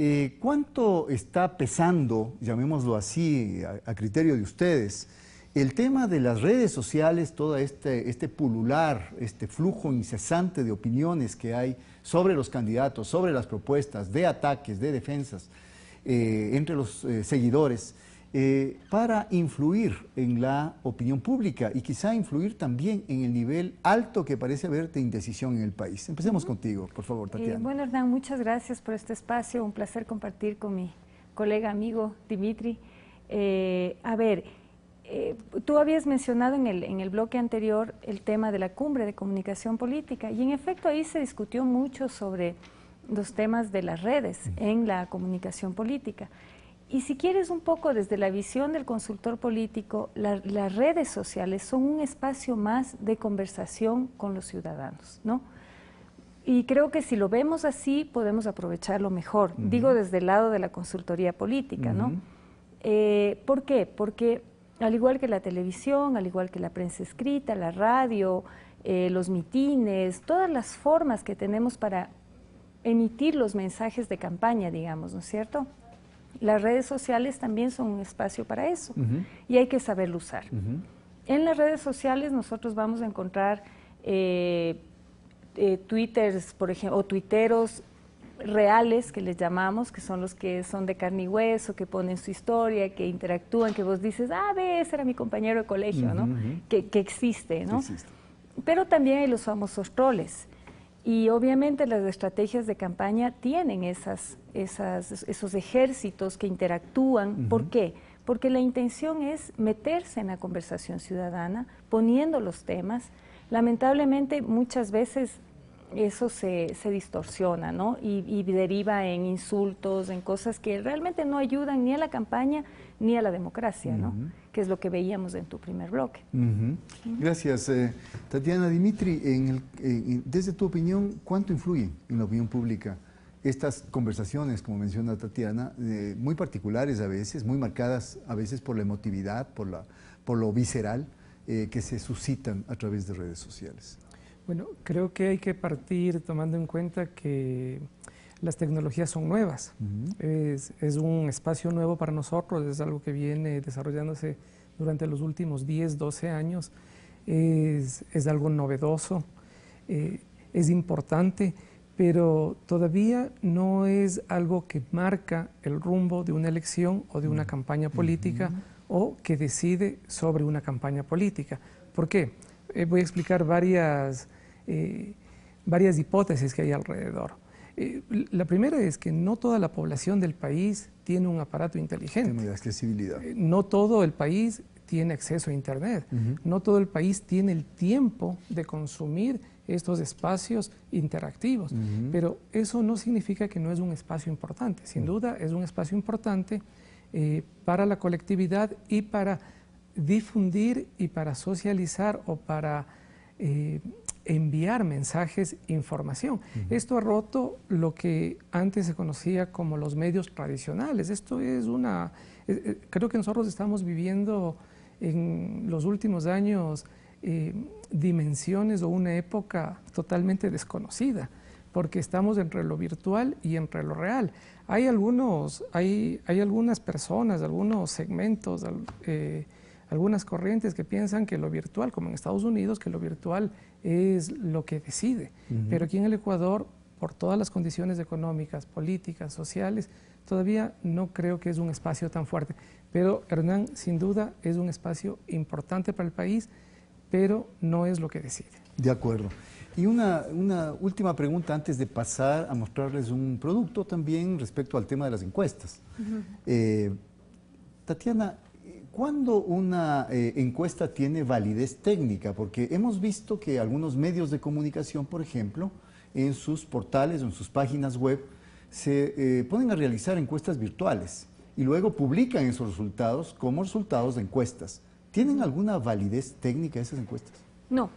Eh, ¿Cuánto está pesando, llamémoslo así, a, criterio de ustedes, el tema de las redes sociales, todo este, este pulular, este flujo incesante de opiniones que hay sobre los candidatos, sobre las propuestas, de ataques, de defensas eh, entre los eh, seguidores? Eh, para influir en la opinión pública y quizá influir también en el nivel alto que parece haber de indecisión en el país. Empecemos contigo, por favor, eh, Tatiana. bueno, Hernán, muchas gracias por este espacio. Un placer compartir con mi colega, amigo Dimitri. Eh, a ver, tú habías mencionado en el, en el bloque anterior el tema de la cumbre de comunicación política y en efecto ahí se discutió mucho sobre los temas de las redes en la comunicación política. Y si quieres un poco desde la visión del consultor político, las redes sociales son un espacio más de conversación con los ciudadanos, ¿no? Y creo que si lo vemos así, podemos aprovecharlo mejor. Digo desde el lado de la consultoría política, ¿no? Eh, ¿Por qué? Porque al igual que la televisión, al igual que la prensa escrita, la radio, eh, los mitines, todas las formas que tenemos para emitir los mensajes de campaña, digamos, ¿no es cierto? Las redes sociales también son un espacio para eso y hay que saberlo usar. En las redes sociales nosotros vamos a encontrar eh, eh, twitters, por ejemplo, o tuiteros reales que les llamamos, que son los que son de carne y hueso, que ponen su historia, que interactúan, que vos dices, ah, ve, ese era mi compañero de colegio, ¿no? Que, existe, ¿no? existe. Pero también hay los famosos troles y obviamente las estrategias de campaña tienen esas, esos ejércitos que interactúan. ¿Por qué? Porque la intención es meterse en la conversación ciudadana, poniendo los temas. Lamentablemente muchas veces eso se, se distorsiona, ¿no? Y, y, deriva en insultos, en cosas que realmente no ayudan ni a la campaña ni a la democracia, ¿no? Que es lo que veíamos en tu primer bloque. Gracias. Eh, Tatiana Dimitri, desde tu opinión, ¿cuánto influyen en la opinión pública estas conversaciones, como menciona Tatiana, muy particulares a veces, muy marcadas a veces por la emotividad, por, la, por lo visceral eh, que se suscitan a través de redes sociales? Bueno, creo que hay que partir tomando en cuenta que las tecnologías son nuevas. es, un espacio nuevo para nosotros, es algo que viene desarrollándose durante los últimos 10, 12 años. Es, algo novedoso, eh, es importante, pero todavía no es algo que marca el rumbo de una elección o de una campaña política o que decide sobre una campaña política. ¿Por qué? Eh, voy a explicar varias eh, varias hipótesis que hay alrededor. Eh, la primera es que no toda la población del país tiene un aparato inteligente. accesibilidad. Eh, no todo el país tiene acceso a Internet. No todo el país tiene el tiempo de consumir estos espacios interactivos. Pero eso no significa que no es un espacio importante. Sin duda es un espacio importante para la colectividad y para difundir y para socializar o para enviar mensajes, información. Esto ha roto lo que antes se conocía como los medios tradicionales. Esto es una... Eh, eh, creo que nosotros estamos viviendo en los últimos años eh, dimensiones o una época totalmente desconocida, porque estamos entre lo virtual y entre lo real. Hay, algunos, hay, hay algunas personas, algunos segmentos... Eh, algunas corrientes que piensan que lo virtual, como en Estados Unidos, que lo virtual es lo que decide. Pero aquí en el Ecuador, por todas las condiciones económicas, políticas, sociales, todavía no creo que es un espacio tan fuerte. Pero Hernán, sin duda, es un espacio importante para el país, pero no es lo que decide. De acuerdo. Y una, última pregunta antes de pasar a mostrarles un producto también respecto al tema de las encuestas. Eh, Tatiana, ¿Cuándo una eh, encuesta tiene validez técnica? Porque hemos visto que algunos medios de comunicación, por ejemplo, en sus portales o en sus páginas web, se eh, ponen a realizar encuestas virtuales y luego publican esos resultados como resultados de encuestas. ¿Tienen alguna validez técnica esas encuestas? No,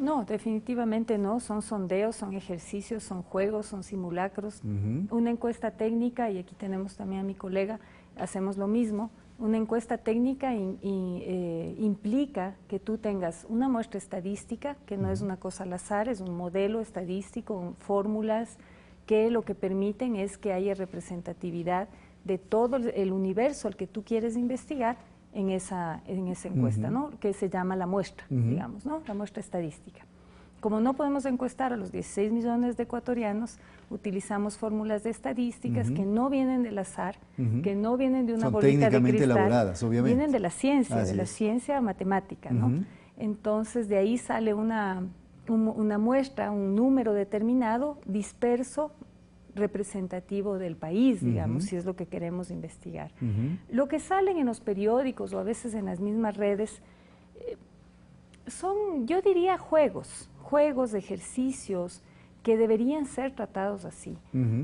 no, definitivamente no. Son sondeos, son ejercicios, son juegos, son simulacros. Una encuesta técnica, y aquí tenemos también a mi colega, hacemos lo mismo. Una encuesta técnica eh, implica que tú tengas una muestra estadística, que no es una cosa al azar, es un modelo estadístico, fórmulas que lo que permiten es que haya representatividad de todo el universo al que tú quieres investigar en esa, en esa encuesta, ¿no? que se llama la muestra, digamos, ¿no? la muestra estadística. Como no podemos encuestar a los 16 millones de ecuatorianos, utilizamos fórmulas de estadísticas que no vienen del azar, que no vienen de una bolita de cristal, elaboradas, obviamente. Vienen de la ciencia, de la ciencia matemática, ¿no? Entonces de ahí sale una, muestra, un número determinado, disperso, representativo del país, digamos, si es lo que queremos investigar. Lo que salen en los periódicos o a veces en las mismas redes eh, son, yo diría, juegos, juegos, de ejercicios que deberían ser tratados así.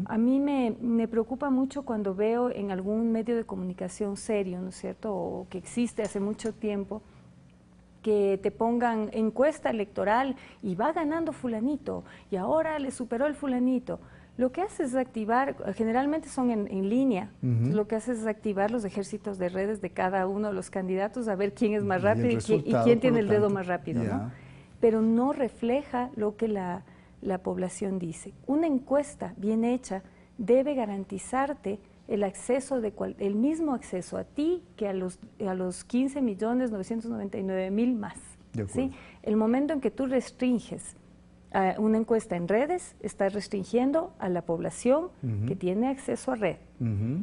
A mí me, preocupa mucho cuando veo en algún medio de comunicación serio, ¿no es cierto?, o que existe hace mucho tiempo, que te pongan encuesta electoral y va ganando fulanito y ahora le superó el fulanito. Lo que hace es activar, generalmente son en, en línea, lo que hace es activar los ejércitos de redes de cada uno de los candidatos a ver quién es más rápido y, quién, tiene el dedo más rápido. ¿no? pero no refleja lo que la, población dice. Una encuesta bien hecha debe garantizarte el acceso de el mismo acceso a ti que a los a los 15 millones 999 mil más. El momento en que tú restringes eh, una encuesta en redes, estás restringiendo a la población que tiene acceso a red.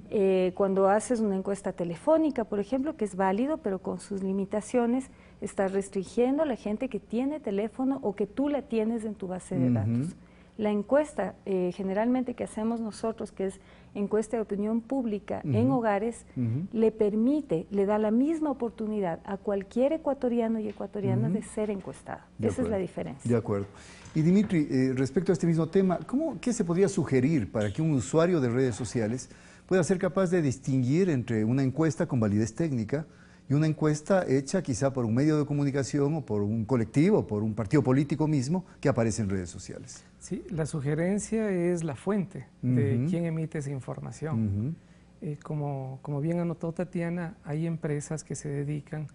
Eh, cuando haces una encuesta telefónica, por ejemplo, que es válido, pero con sus limitaciones, está restringiendo a la gente que tiene teléfono o que tú la tienes en tu base de datos. La encuesta eh, generalmente que hacemos nosotros, que es encuesta de opinión pública en hogares, le permite, le da la misma oportunidad a cualquier ecuatoriano y ecuatoriana de ser encuestado. Esa es la diferencia. De acuerdo. Y Dimitri, eh, respecto a este mismo tema, ¿qué se podría sugerir para que un usuario de redes sociales pueda ser capaz de distinguir entre una encuesta con validez técnica y una encuesta hecha quizá por un medio de comunicación o por un colectivo, por un partido político mismo que aparece en redes sociales. Sí, la sugerencia es la fuente de quién emite esa información. Eh, como, como bien anotó Tatiana, hay empresas que se dedican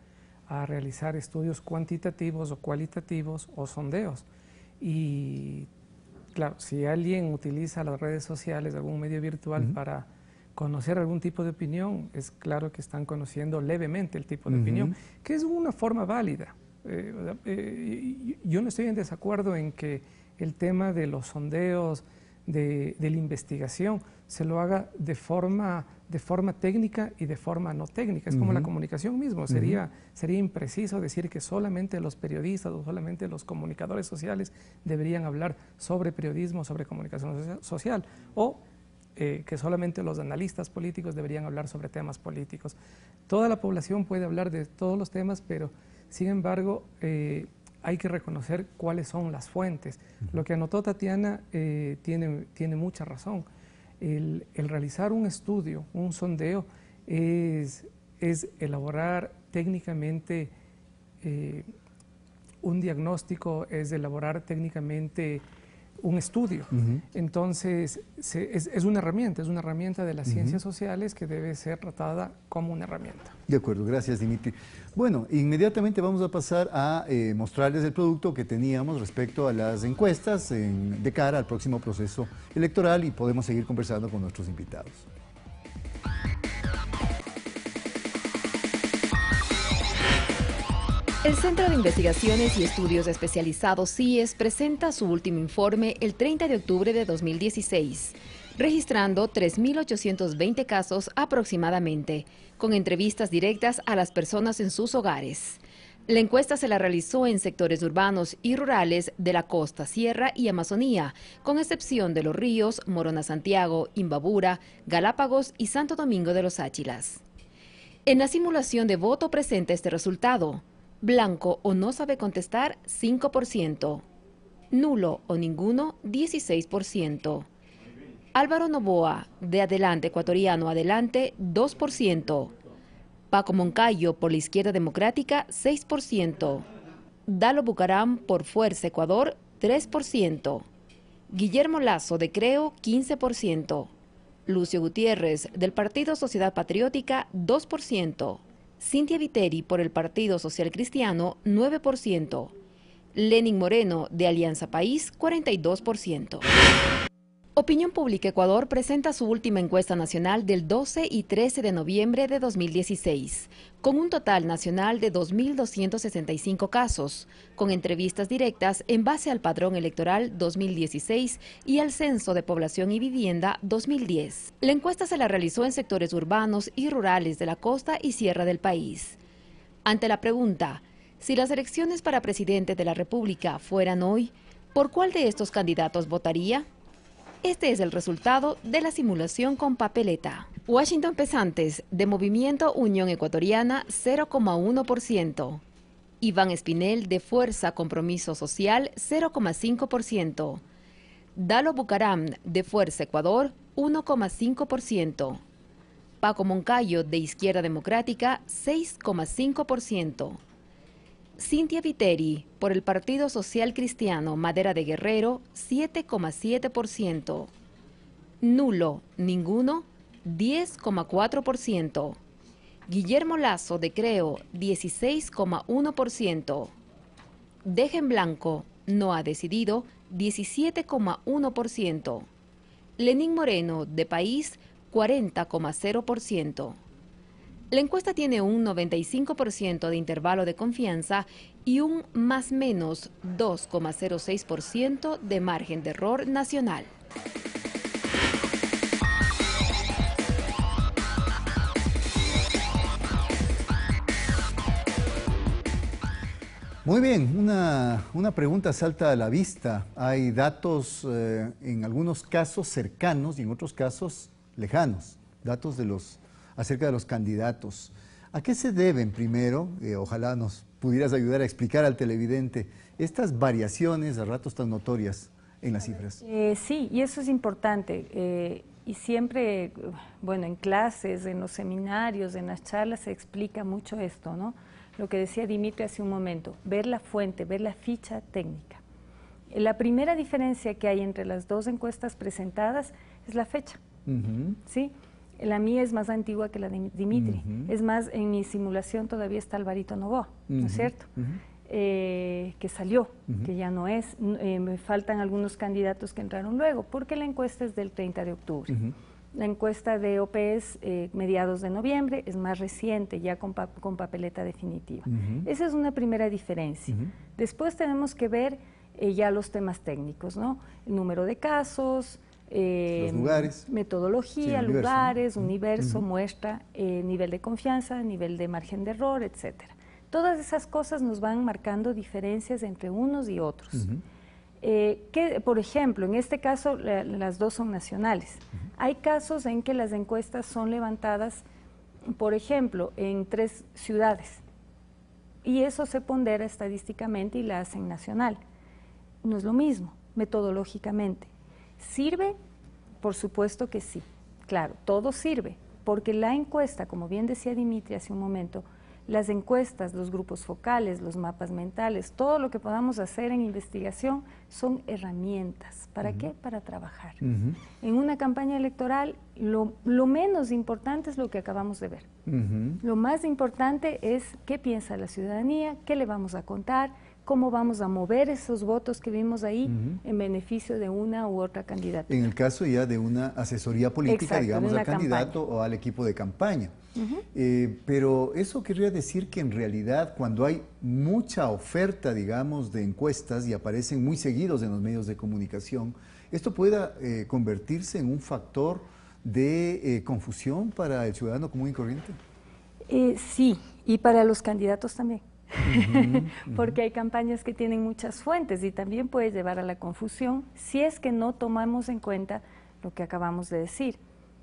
a realizar estudios cuantitativos o cualitativos o sondeos. Y claro, si alguien utiliza las redes sociales, algún medio virtual para conocer algún tipo de opinión, es claro que están conociendo levemente el tipo de opinión, que es una forma válida. Eh, eh, eh, yo no estoy en desacuerdo en que el tema de los sondeos, de, la investigación, se lo haga de forma, de forma técnica y de forma no técnica. Es como la comunicación mismo. sería, sería impreciso decir que solamente los periodistas o solamente los comunicadores sociales deberían hablar sobre periodismo, sobre comunicación social. O eh, que solamente los analistas políticos deberían hablar sobre temas políticos. Toda la población puede hablar de todos los temas, pero sin embargo eh, hay que reconocer cuáles son las fuentes. Lo que anotó Tatiana eh, tiene, mucha razón. El, realizar un estudio, un sondeo, es, es elaborar técnicamente un diagnóstico, es elaborar técnicamente un estudio. Entonces, es, una herramienta, es una herramienta de las ciencias sociales que debe ser tratada como una herramienta. De acuerdo, gracias Dimitri. Bueno, inmediatamente vamos a pasar a eh, mostrarles el producto que teníamos respecto a las encuestas de cara al próximo proceso electoral y podemos seguir conversando con nuestros invitados. El Centro de Investigaciones y Estudios Especializados CIES presenta su último informe el 30 de octubre de 2016, registrando 3.820 casos aproximadamente, con entrevistas directas a las personas en sus hogares. La encuesta se la realizó en sectores urbanos y rurales de la costa, sierra y Amazonía, con excepción de los ríos Morona Santiago, Imbabura, Galápagos y Santo Domingo de los Áchilas. En la simulación de voto presenta este resultado blanco o no sabe contestar 5%, nulo o ninguno 16%. Álvaro Novoa, de Adelante Ecuatoriano Adelante, 2%. Paco Moncayo, por la Izquierda Democrática, 6%. Dalo Bucaram, por Fuerza Ecuador, 3%. Guillermo Lazo, de Creo, 15%. Lucio Gutiérrez, del Partido Sociedad Patriótica, 2%. Cintia Viteri por el Partido Social Cristiano 9%, Lenin Moreno de Alianza País 42%. Opinión Pública Ecuador presenta su última encuesta nacional del 12 y 13 de noviembre de 2016, con un total nacional de 2.265 casos, con entrevistas directas en base al padrón electoral 2016 y al Censo de Población y Vivienda 2010. La encuesta se la realizó en sectores urbanos y rurales de la costa y sierra del país. Ante la pregunta, si las elecciones para presidente de la República fueran hoy, ¿por cuál de estos candidatos votaría? Este es el resultado de la simulación con papeleta. Washington Pesantes, de Movimiento Unión Ecuatoriana, 0,1%. Iván Espinel, de Fuerza Compromiso Social, 0,5%. Dalo Bucaram, de Fuerza Ecuador, 1,5%. Paco Moncayo, de Izquierda Democrática, 6,5%. Cintia Viteri, por el Partido Social Cristiano Madera de Guerrero, 7,7%. Nulo, ninguno, 10,4%. Guillermo Lazo de Creo, 16,1%. Dejen Blanco, no ha decidido, 17,1%. Lenín Moreno, de País, 40,0%. La encuesta tiene un 95% de intervalo de confianza y un más menos 2,06% de margen de error nacional. Muy bien, una, pregunta salta a la vista. Hay datos eh, en algunos casos cercanos y en otros casos lejanos, datos de los acerca de los candidatos. ¿A qué se deben primero? Eh, ojalá nos pudieras ayudar a explicar al televidente estas variaciones a ratos tan notorias en las cifras. Eh, sí, y eso es importante. Eh, y siempre, bueno, en clases, en los seminarios, en las charlas se explica mucho esto, ¿no? Lo que decía Dimitri hace un momento, ver la fuente, ver la ficha técnica. La primera diferencia que hay entre las dos encuestas presentadas es la fecha, ¿sí? La mía es más antigua que la de Dimitri. Es más, en mi simulación todavía está Alvarito Novoa, ¿no es cierto? Eh, que salió, que ya no es. Eh, me faltan algunos candidatos que entraron luego, porque la encuesta es del 30 de octubre. La encuesta de OPES eh, mediados de noviembre es más reciente, ya con, con papeleta definitiva. Esa es una primera diferencia. Después tenemos que ver ya los temas técnicos, ¿no? El número de casos, eh, lugares, metodología, lugares, universo, muestra, eh, nivel de confianza, nivel de margen de error, etcétera. Todas esas cosas nos van marcando diferencias entre unos y otros. Eh, por ejemplo, en este caso las dos son nacionales. Hay casos en que las encuestas son levantadas, por ejemplo, en tres ciudades. Y eso se pondera estadísticamente y la hacen nacional. No es lo mismo metodológicamente. ¿Sirve? Por supuesto que sí. Claro, todo sirve, porque la encuesta, como bien decía Dimitri hace un momento, las encuestas, los grupos focales, los mapas mentales, todo lo que podamos hacer en investigación son herramientas. ¿Para qué? Para trabajar. En una campaña electoral lo, menos importante es lo que acabamos de ver. Lo más importante es qué piensa la ciudadanía, qué le vamos a contar, cómo vamos a mover esos votos que vimos ahí en beneficio de una u otra candidata. En el caso ya de una asesoría política, digamos, al candidato o al equipo de campaña. Eh, pero eso querría decir que en realidad cuando hay mucha oferta, digamos, de encuestas y aparecen muy seguidos en los medios de comunicación, esto pueda eh, convertirse en un factor de eh, confusión para el ciudadano común y corriente. sí, y para los candidatos también. porque hay campañas que tienen muchas fuentes y también puede llevar a la confusión si es que no tomamos en cuenta lo que acabamos de decir.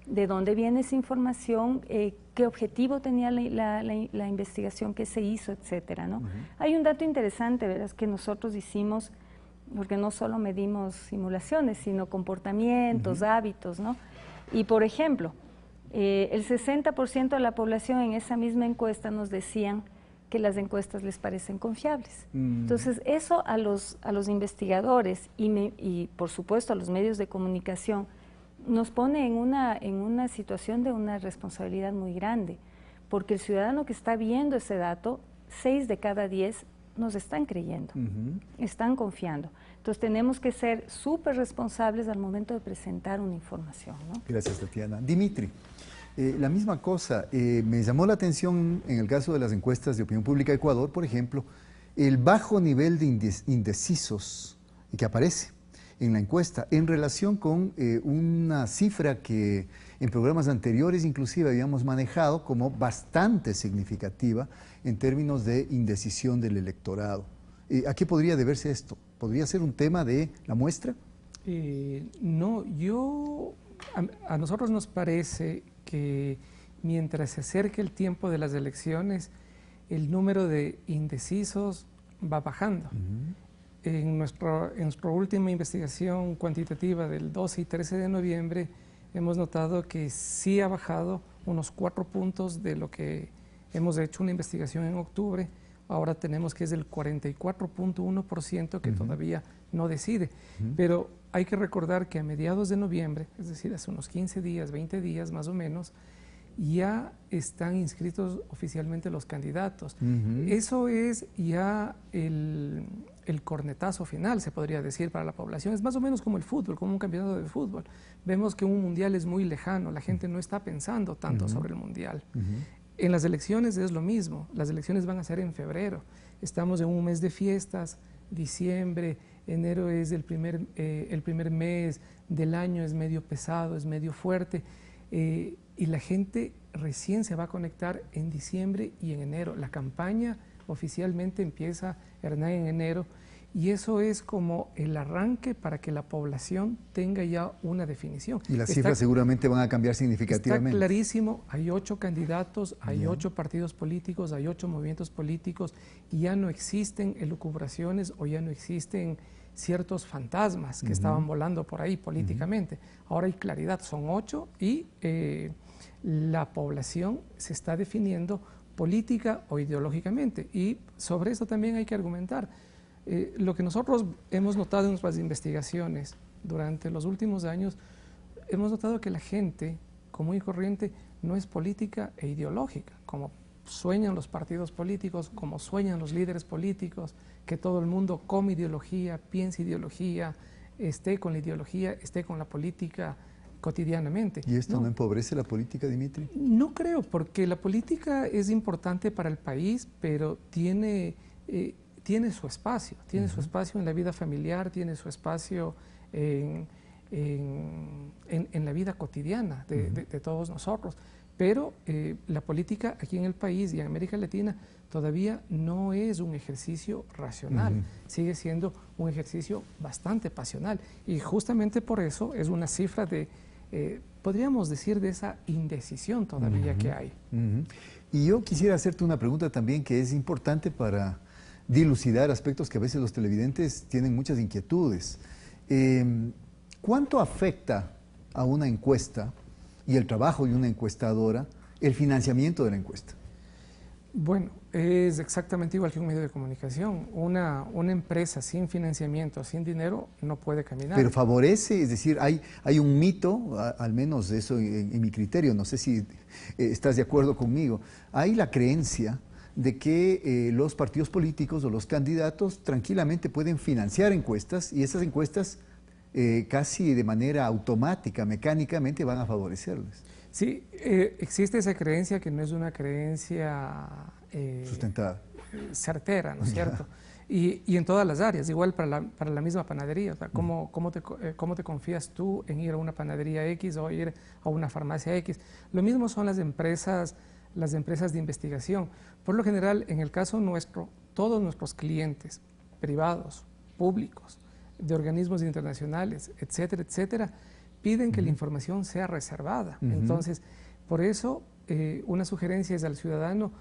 ¿De dónde viene esa información? Eh, ¿Qué objetivo tenía la, investigación que se hizo, etcétera? ¿no? Hay un dato interesante, ¿verdad? que nosotros hicimos, porque no solo medimos simulaciones, sino comportamientos, hábitos, ¿no? Y por ejemplo, eh, el 60% de la población en esa misma encuesta nos decían que las encuestas les parecen confiables. Mm. Entonces, eso a los, a los investigadores y, por supuesto, a los medios de comunicación nos pone en una, en una situación de una responsabilidad muy grande, porque el ciudadano que está viendo ese dato, seis de cada diez nos están creyendo, están confiando. Entonces tenemos que ser súper responsables al momento de presentar una información. Gracias, Tatiana. Dimitri. Eh, la misma cosa, eh, me llamó la atención en el caso de las encuestas de opinión pública de Ecuador, por ejemplo, el bajo nivel de indecisos que aparece en la encuesta en relación con eh, una cifra que en programas anteriores inclusive habíamos manejado como bastante significativa en términos de indecisión del electorado. ¿A qué podría deberse esto? ¿Podría ser un tema de la muestra? no, yo... a nosotros nos parece que mientras se acerque el tiempo de las elecciones, el número de indecisos va bajando. en, en nuestra última investigación cuantitativa del 12 y 13 de noviembre, hemos notado que sí ha bajado unos cuatro puntos de lo que hemos hecho una investigación en octubre. Ahora tenemos que es el 44.1% que todavía no decide. Pero hay que recordar que a mediados de noviembre, es decir, hace unos 15 días, 20 días más o menos, ya están inscritos oficialmente los candidatos. Eso es ya el, cornetazo final, se podría decir, para la población. Es más o menos como el fútbol, como un campeonato de fútbol. Vemos que un mundial es muy lejano, la gente no está pensando tanto sobre el mundial. En las elecciones es lo mismo, las elecciones van a ser en febrero. Estamos en un mes de fiestas, diciembre, enero es el primer, eh, el primer mes del año, es medio pesado, es medio fuerte, eh, y la gente recién se va a conectar en diciembre y en enero. La campaña oficialmente empieza, Hernán, en enero, y eso es como el arranque para que la población tenga ya una definición. Y las cifras seguramente van a cambiar significativamente. Está clarísimo, hay ocho candidatos, hay ocho partidos políticos, hay ocho movimientos políticos, y ya no existen elucubraciones o ya no existen ciertos fantasmas que estaban volando por ahí políticamente. Ahora hay claridad, son ocho y eh, la población se está definiendo política o ideológicamente. Y sobre eso también hay que argumentar. Eh, lo que nosotros hemos notado en nuestras investigaciones durante los últimos años, hemos notado que la gente común y corriente no es política e ideológica, como sueñan los partidos políticos, como sueñan los líderes políticos, que todo el mundo come ideología, piense ideología, esté con la ideología, esté con la política cotidianamente. ¿Y esto no, empobrece la política, Dimitri? No creo, porque la política es importante para el país, pero tiene, eh, su espacio, tiene su espacio en la vida familiar, tiene su espacio en, la vida cotidiana de todos nosotros. Pero eh, la política aquí en el país y en América Latina todavía no es un ejercicio racional, sigue siendo un ejercicio bastante pasional. Y justamente por eso es una cifra de, eh, podríamos decir, de esa indecisión todavía que hay. Y yo quisiera hacerte una pregunta también que es importante para dilucidar aspectos que a veces los televidentes tienen muchas inquietudes. Em, ¿Cuánto afecta a una encuesta? y el trabajo de una encuestadora, el financiamiento de la encuesta? Bueno, es exactamente igual que un medio de comunicación. Una, una empresa sin financiamiento, sin dinero, no puede caminar. Pero favorece, es decir, hay, hay un mito, al menos eso en, mi criterio, no sé si eh, estás de acuerdo conmigo, hay la creencia de que eh, los partidos políticos o los candidatos tranquilamente pueden financiar encuestas y esas encuestas eh, casi de manera automática, mecánicamente, van a favorecerles. Sí, eh, existe esa creencia que no es una creencia... Eh, Sustentada. Certera, ¿no es cierto? Y, en todas las áreas, igual para la, misma panadería. Mm. ¿cómo, te, ¿cómo, te, confías tú en ir a una panadería X o ir a una farmacia X? Lo mismo son las empresas, las empresas de investigación. Por lo general, en el caso nuestro, todos nuestros clientes, privados, públicos, de organismos internacionales, etcétera, etcétera, piden que la información sea reservada. Entonces, por eso, eh, una sugerencia es al ciudadano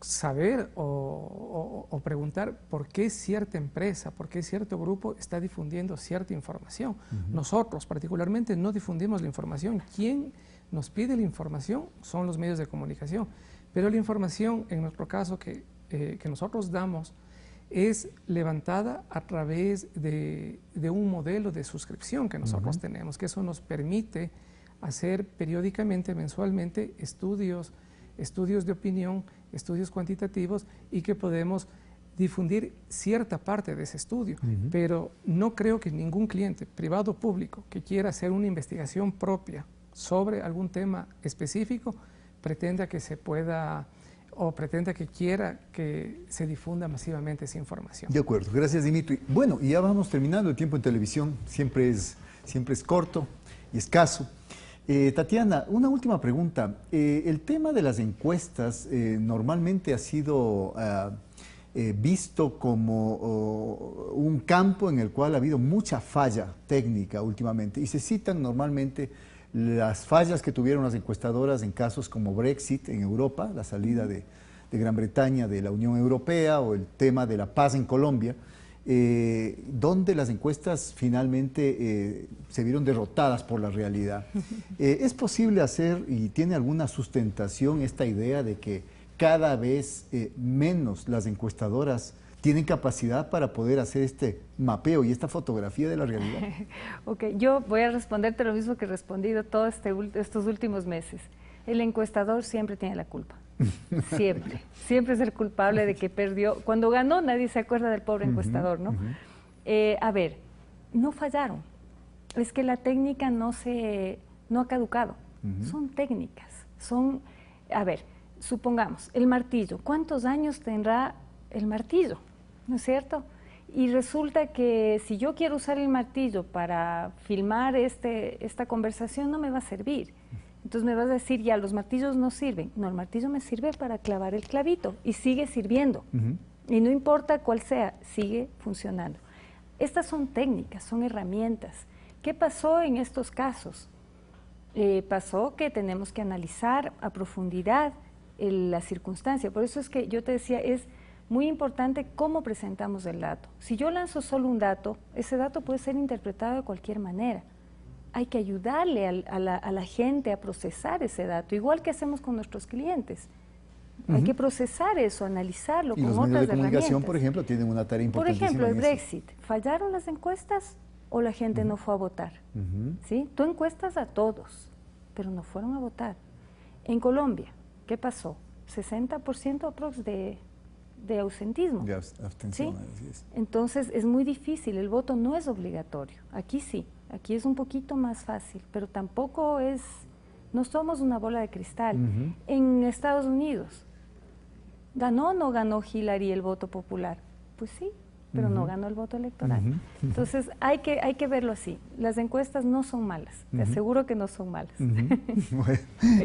saber o, preguntar por qué cierta empresa, por qué cierto grupo está difundiendo cierta información. Nosotros particularmente no difundimos la información. ¿Quién nos pide la información? Son los medios de comunicación. Pero la información, en nuestro caso, que eh, nosotros damos, es levantada a través de, un modelo de suscripción que nosotros tenemos, que eso nos permite hacer periódicamente, mensualmente, estudios, estudios de opinión, estudios cuantitativos y que podemos difundir cierta parte de ese estudio, pero no creo que ningún cliente, privado o público, que quiera hacer una investigación propia sobre algún tema específico, pretenda que se pueda o pretenda que quiera que se difunda masivamente esa información. De acuerdo, gracias Dimitri. Bueno, y ya vamos terminando, el tiempo en televisión siempre es, siempre es corto y escaso. Eh, Tatiana, una última pregunta. Eh, el tema de las encuestas eh, normalmente ha sido ah, visto como oh, un campo en el cual ha habido mucha falla técnica últimamente y se citan normalmente las fallas que tuvieron las encuestadoras en casos como Brexit en Europa, la salida de, Gran Bretaña de la Unión Europea o el tema de la paz en Colombia, eh, donde las encuestas finalmente eh, se vieron derrotadas por la realidad. Eh, ¿Es posible hacer y tiene alguna sustentación esta idea de que cada vez menos las encuestadoras tienen capacidad para poder hacer este mapeo y esta fotografía de la realidad? ok, yo voy a responderte lo mismo que he respondido todos este estos últimos meses. El encuestador siempre tiene la culpa. Siempre. siempre es el culpable de que perdió. Cuando ganó, nadie se acuerda del pobre encuestador, ¿no? Eh, a ver, no fallaron. Es que la técnica no se no ha caducado. Son técnicas. Son, a ver, supongamos, el martillo. ¿Cuántos años tendrá el martillo? ¿no es cierto? Y resulta que si yo quiero usar el martillo para filmar este, esta conversación, no me va a servir. Entonces me vas a decir, ya, los martillos no sirven. No, el martillo me sirve para clavar el clavito y sigue sirviendo. Y no importa cuál sea, sigue funcionando. Estas son técnicas, son herramientas. ¿Qué pasó en estos casos? Eh, pasó que tenemos que analizar a profundidad la circunstancia. Por eso es que yo te decía, es muy importante cómo presentamos el dato. Si yo lanzo solo un dato, ese dato puede ser interpretado de cualquier manera. Hay que ayudarle a, la, gente a procesar ese dato, igual que hacemos con nuestros clientes. Hay que procesar eso, analizarlo y con medios de comunicación, por ejemplo, tienen una tarea importante. Por ejemplo, el Brexit. ¿Fallaron las encuestas o la gente no fue a votar? ¿Sí? Tú encuestas a todos, pero no fueron a votar. En Colombia, ¿qué pasó? 60% aprox de de ausentismo. ¿sí? Entonces es muy difícil, el voto no es obligatorio, aquí sí, aquí es un poquito más fácil, pero tampoco es, no somos una bola de cristal. En Estados Unidos, ¿ganó o no ganó Hillary el voto popular? Pues sí, pero no ganó el voto electoral. Entonces, hay que, hay que verlo así. Las encuestas no son malas, te aseguro que no son malas.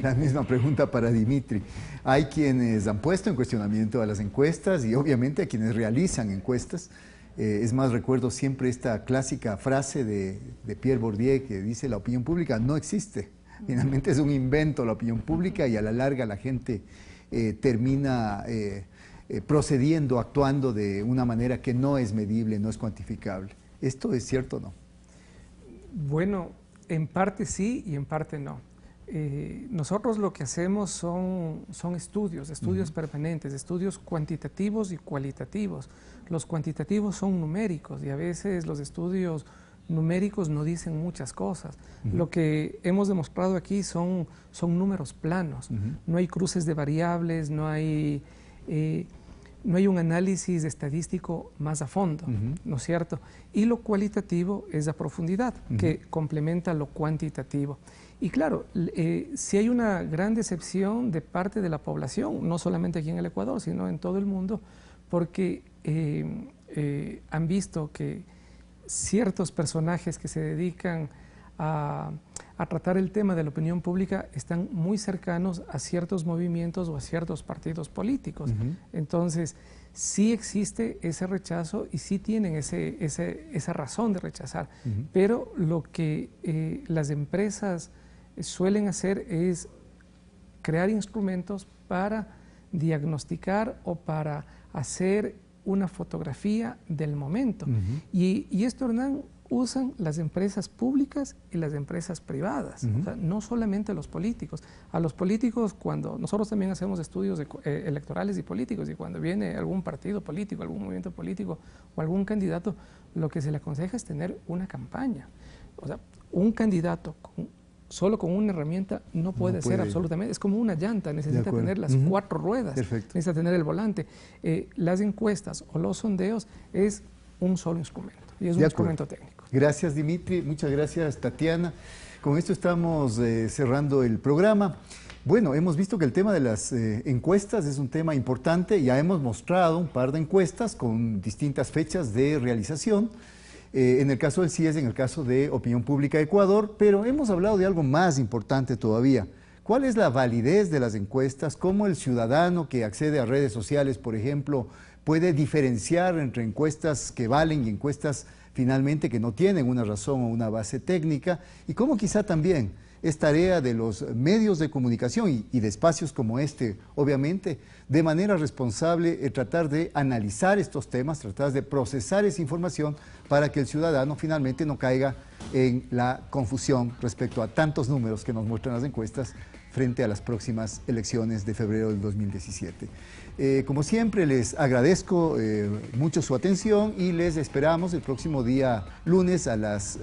la misma pregunta para Dimitri. Hay quienes han puesto en cuestionamiento a las encuestas y obviamente a quienes realizan encuestas. Eh, es más, recuerdo siempre esta clásica frase de, Pierre Bourdieu que dice, la opinión pública no existe. Finalmente es un invento la opinión pública y a la larga la gente eh, termina... Eh, eh, procediendo, actuando de una manera que no es medible, no es cuantificable. ¿Esto es cierto o no? Bueno, en parte sí y en parte no. Eh, nosotros lo que hacemos son, son estudios, estudios permanentes, estudios cuantitativos y cualitativos. Los cuantitativos son numéricos y a veces los estudios numéricos no dicen muchas cosas. Lo que hemos demostrado aquí son, son números planos, no hay cruces de variables, no hay... Eh, no hay un análisis estadístico más a fondo, ¿no es cierto? Y lo cualitativo es la profundidad, que complementa lo cuantitativo. Y claro, eh, si hay una gran decepción de parte de la población, no solamente aquí en el Ecuador, sino en todo el mundo, porque em, eh, han visto que ciertos personajes que se dedican a a tratar el tema de la opinión pública están muy cercanos a ciertos movimientos o a ciertos partidos políticos. Entonces, sí existe ese rechazo y sí tienen ese, esa razón de rechazar. Pero lo que eh, las empresas suelen hacer es crear instrumentos para diagnosticar o para hacer una fotografía del momento. y, y, esto, Hernán, usan las empresas públicas y las empresas privadas, no solamente los políticos. A los políticos, cuando nosotros también hacemos estudios eh, electorales y políticos, y cuando viene algún partido político, algún movimiento político o algún candidato, lo que se le aconseja es tener una campaña. O sea, un candidato solo con una herramienta no puede, ser absolutamente, es como una llanta, necesita tener las cuatro ruedas, necesita tener el volante. Eh, las encuestas o los sondeos es un solo instrumento y es un instrumento técnico. Gracias Dimitri, muchas gracias Tatiana. Con esto estamos eh, cerrando el programa. Bueno, hemos visto que el tema de las eh, encuestas es un tema importante, ya hemos mostrado un par de encuestas con distintas fechas de realización, eh, en el caso del CIES, en el caso de Opinión Pública Ecuador, pero hemos hablado de algo más importante todavía. ¿Cuál es la validez de las encuestas? ¿Cómo el ciudadano que accede a redes sociales, por ejemplo, puede diferenciar entre encuestas que valen y encuestas finalmente que no tienen una razón o una base técnica y cómo quizá también es tarea de los medios de comunicación y, de espacios como este, obviamente, de manera responsable eh, tratar de analizar estos temas, tratar de procesar esa información para que el ciudadano finalmente no caiga en la confusión respecto a tantos números que nos muestran las encuestas frente a las próximas elecciones de febrero del 2017. Eh, como siempre, les agradezco eh, mucho su atención y les esperamos el próximo día lunes a las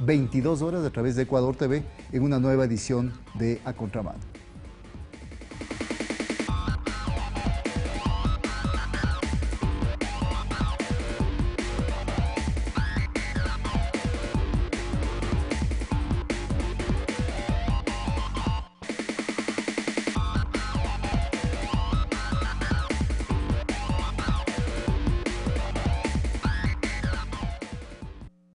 22 eh, horas a través de Ecuador TV en una nueva edición de A Contramano.